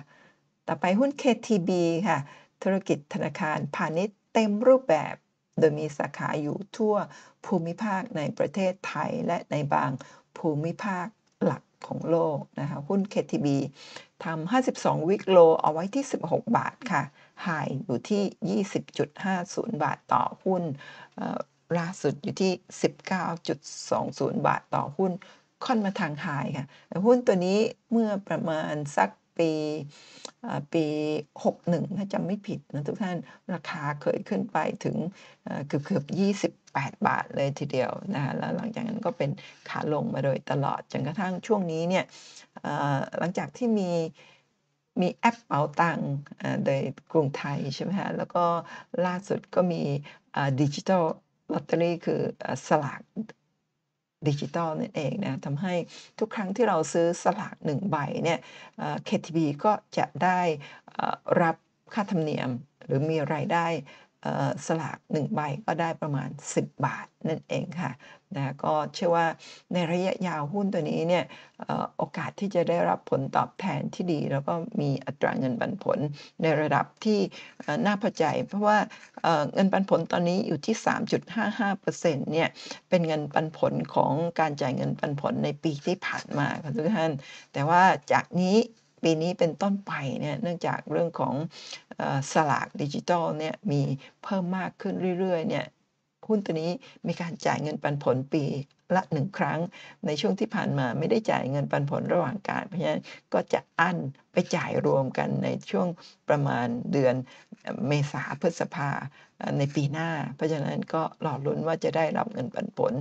ต่อไปหุ้น KTB ค่ะ ธุรกิจธนาคารพาณิชย์เต็มรูปแบบโดยมีสาขาอยู่ทั่วภูมิภาคในประเทศไทย และในบางภูมิภาคหลักของโลก นะคะหุ้น KTB ทำ52 วิกโล เอาไว้ที่ 16 บาท ค่ะ หายอยู่ที่ 20.50 บาทต่อหุ้นล่าสุดอยู่ที่ 19.20 บาทต่อหุ้น ค่อนมาทางหายค่ะ หุ้นตัวนี้เมื่อประมาณสักปีปี 61ถ้าจำไม่ผิดนะทุกท่าน ราคาเคยขึ้นไปถึงเกือบเกือบ28 บาทเลยทีเดียวนะคะแล้วหลังจากนั้นก็เป็นขาลงมาโดยตลอด จนกระทั่งช่วงนี้เนี่ย หลังจากที่มี มีแอปเป๋าตังค์โดยกรุงไทยใช่ไหมฮะ แล้วก็ล่าสุดก็มีดิจิทัลลอตเตอรี่คือสลากดิจิตอลนั่นเองนะทำให้ทุกครั้งที่เราซื้อสลากหนึ่งใบเนี่ย KTB ก็จะได้รับค่าธรรมเนียม หรือมีรายได้สลากหนึ่งใบก็ได้ประมาณ 10 บาทนั่นเองค่ะนะก็เชื่อว่าในระยะยาวหุ้นตัวนี้เนี่ยโอกาสที่จะได้รับผลตอบแทนที่ดี แล้วก็มีอัตราเงินปันผลในระดับที่น่าพอใจเพราะว่าเงินปันผลตอนนี้อยู่ที่ 3.55%เนี่ยเป็นเงินปันผลของการจ่ายเงินปันผลในปีที่ผ่านมาค่ะทุกท่านแต่ว่าจากนี้ ปีนี้เป็นต้นไปเนี่ยเนื่องจากเรื่องของสลากดิจิทัลเนี่ยมีเพิ่มมากขึ้นเรื่อยๆเนี่ยหุ้นตัวนี้มีการจ่ายเงินปันผลปีละหนึ่งครั้ง ในช่วงที่ผ่านมาไม่ได้จ่ายเงินปันผลระหว่างการ เพราะฉะนั้นก็จะอั้นไปจ่ายรวมกันในช่วงประมาณเดือนเมษาพฤษภาในปีหน้าเพราะฉะนั้นก็หลอดลุ้นว่าจะได้รับเงินปันผล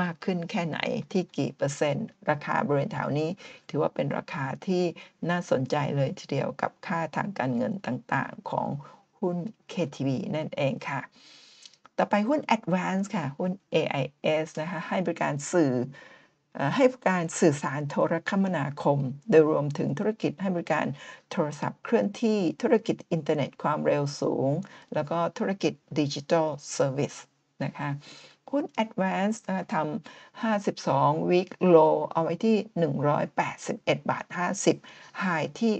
มากขึ้นแค่ไหนที่กี่เปอร์เซ็นต์ราคาบริเวณแถวนี้ถือว่าเป็นราคาที่น่าสนใจเลยทีเดียวกับค่าทางการเงินต่างๆของหุ้น k t v นั่นเองค่ะ่อไปหุ้น Advance ค่ะหุ้น AIS นะคะ ให้บริการสื่อให้บริการสื่อสารโทรคมนาคม โดยรวมถึงธุรกิจให้บริการโทรศัพท์เคลื่อนที่ธุรกิจอินเทอร์เน็ตความเร็วสูง แล้วก็ธุรกิจดิจิทัลเซอร์วิสนะคะหุ้น Advance นะทำ 52 week low เอาไว้ที่ 181 บาท 50 high ที่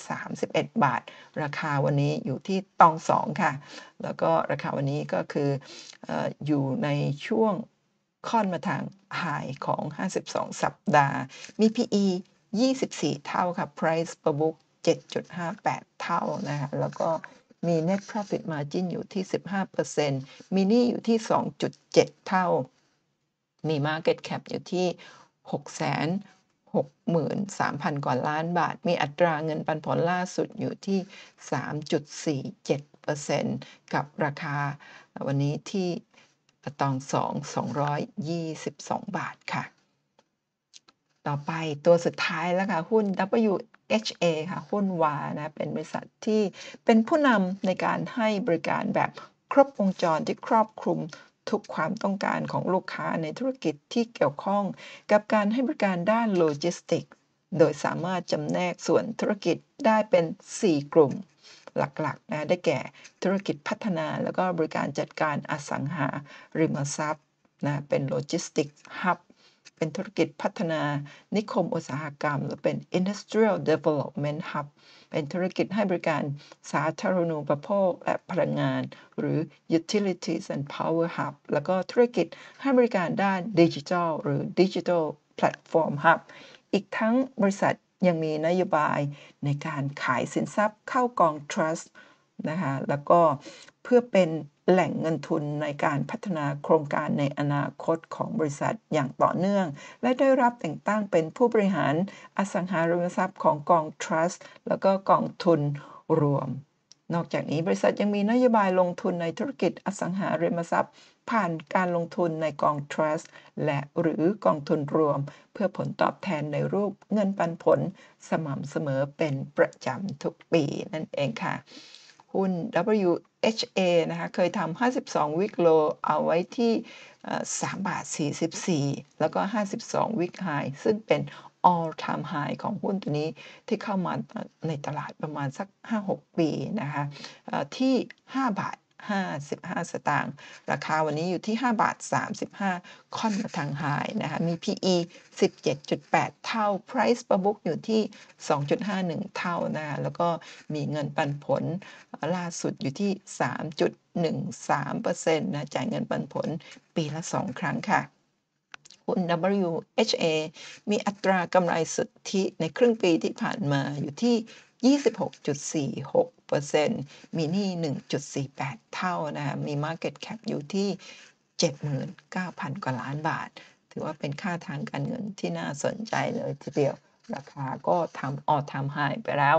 231 บาท ราคาวันนี้อยู่ที่ตองสองค่ะ แล้วก็ราคาวันนี้ก็คืออยู่ในช่วงค่อนมาทาง high ของ 52 สัปดาห์ มี PE 24 เท่าค่ะ price per book 7.58 เท่านะคะแล้วก็มี net profit margin อยู่ที่ 15%มีนี่อยู่ที่ 2.7 เท่า มี market cap อยู่ที่ 663,000กว่าล้านบาท มีอัตราเงินปันผลล่าสุดอยู่ที่ 3.47%กับราคาวันนี้ที่ตอง 2 222 บาทค่ะต่อไปตัวสุดท้ายแล้วค่ะหุ้น WHA ค่ะหุ้นวานะเป็นบริษัทที่เป็นผู้นำในการให้บริการแบบครบวงจรที่ครอบคลุมทุกความต้องการของลูกค้าในธุรกิจที่เกี่ยวข้อง กับการให้บริการด้านโลจิสติกโดยสามารถจำแนกส่วนธุรกิจได้เป็น 4 กลุ่มหลัก ๆ นะได้แก่ธุรกิจพัฒนา แล้วก็บริการจัดการอสังหาริมทรัพย์นะเป็นโลจิสติกฮับเป็นธุรกิจพัฒนานิคมอุตสาหกรรม หรือเป็น industrial development hub เป็นธุรกิจให้บริการสาธารณูปโภคและพลังงาน หรือ utilities and power hub แล้วก็ธุรกิจให้บริการด้านดิจิทัลหรือ digital platform hub อีกทั้งบริษัทยังมีนโยบายในการขายสินทรัพย์เข้ากอง trust นะคะแล้วก็เพื่อเป็นแหล่งเงินทุนในการพัฒนาโครงการในอนาคตของบริษัทอย่างต่อเนื่อง และได้รับแต่งตั้งเป็นผู้บริหารอสังหาริมทรัพย์ ของกองทรัสต์แล้วก็กองทุนรวม นอกจากนี้บริษัทยังมีนโยบายลงทุนในธุรกิจ อสังหาริมทรัพย์ ผ่านการลงทุนในกองทรัสต์และหรือกองทุนรวม เพื่อผลตอบแทนในรูปเงินปันผลสม่ำเสมอเป็นประจำทุกปีนั่นเองค่ะ หุ้น W HA นะคะ เคยทำ52วิกโลเอาไว้ที่ 3 บาท 44 แล้วก็ 52วิกไฮซึ่งเป็น all time high ของหุ้นตัวนี้ที่เข้ามาในตลาดประมาณสัก 5-6 ปีนะคะที่ 5 บาท55 สตางค์ ราคาวันนี้อยู่ที่ 5 บาท 35ค่อนมาทางหายนะคะ มี PE 17.8 เท่า Price per book อยู่ที่ 2.51 เท่านะ แล้วก็มีเงินปันผลล่าสุดอยู่ที่ 3.13%นะ จ่ายเงินปันผลปีละ 2 ครั้งค่ะ หุ้น WHA มีอัตรากำไรสุทธิในครึ่งปีที่ผ่านมาอยู่ที่26.46%มีหนี่1.48 เท่านะคะมี Market Cap อยู่ที่79,000 กว่าล้านบาท ถือว่าเป็นค่าทางการเงินที่น่าสนใจเลยทีเดียว ราคาก็ทำออทำหายไปแล้ว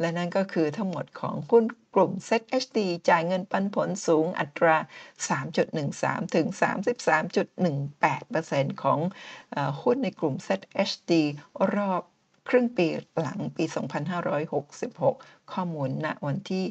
และนั่นก็คือทั้งหมดของหุ้นกลุ่ม ZHD จ่ายเงินปันผลสูงอัตรา 3.13 ถึง 33.18%ของหุ้นในกลุ่ม ZHD รอบครึ่งปีหลังปี 2566 ข้อมูลณวันที่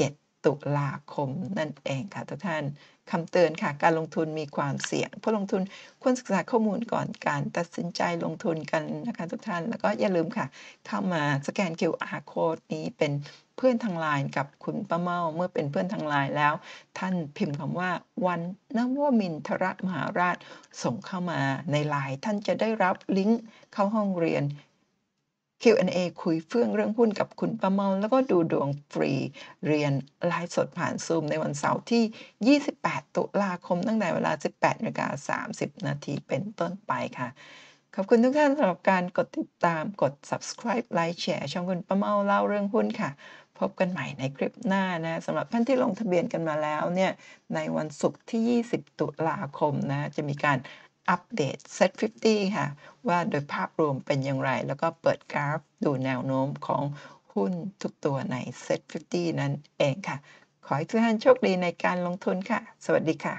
17 ตุลาคมนั่นเองค่ะทุกท่านคำเตือนค่ะการลงทุนมีความเสี่ยงผู้ลงทุนควรศึกษาข้อมูลก่อนการ ตัดสินใจลงทุนกันนะคะทุกท่าน แล้วก็อย่าลืมค่ะเข้ามาสแกน QR code นี้เป็นเพื่อนทางไลน์กับคุณป้าเมาเมื่อเป็นเพื่อนทางไลน์แล้ว ท่านพิมพ์คำว่าวันนวมินทรมหาราชส่งเข้ามาในไลน์ท่านจะได้รับลิงก์เข้าห้องเรียน Q&A คุยเฟื่องเรื่องหุ้นกับคุณประเมาแล้วก็ดูดวงฟรีเรียนไลฟ์สดผ่านซูมในวันเสาร์ที่ 28 ตุลาคม ตั้งแต่เวลา 18นากา30 นาทีเป็นต้นไปค่ะ ขอบคุณทุกท่านสำหรับการกดติดตามกด subscribe ไลค์แชร์ช่องคุณประเมาเล่าเรื่องหุ้นค่ะ พบกันใหม่ในคลิปหน้านะสำหรับท่านที่ลงทะเบียนกันมาแล้วเนี่ยในวันศุกร์ที่ 20 ตุลาคมนะจะมีการอัปเดต Set 50ค่ะ ว่าโดยภาพรวมเป็นอย่างไร แล้วก็เปิดกราฟดูแนวโน้มของหุ้นทุกตัวใน Set 50 นั้นเองค่ะ ขอให้ทุกท่านโชคดีในการลงทุนค่ะ สวัสดีค่ะ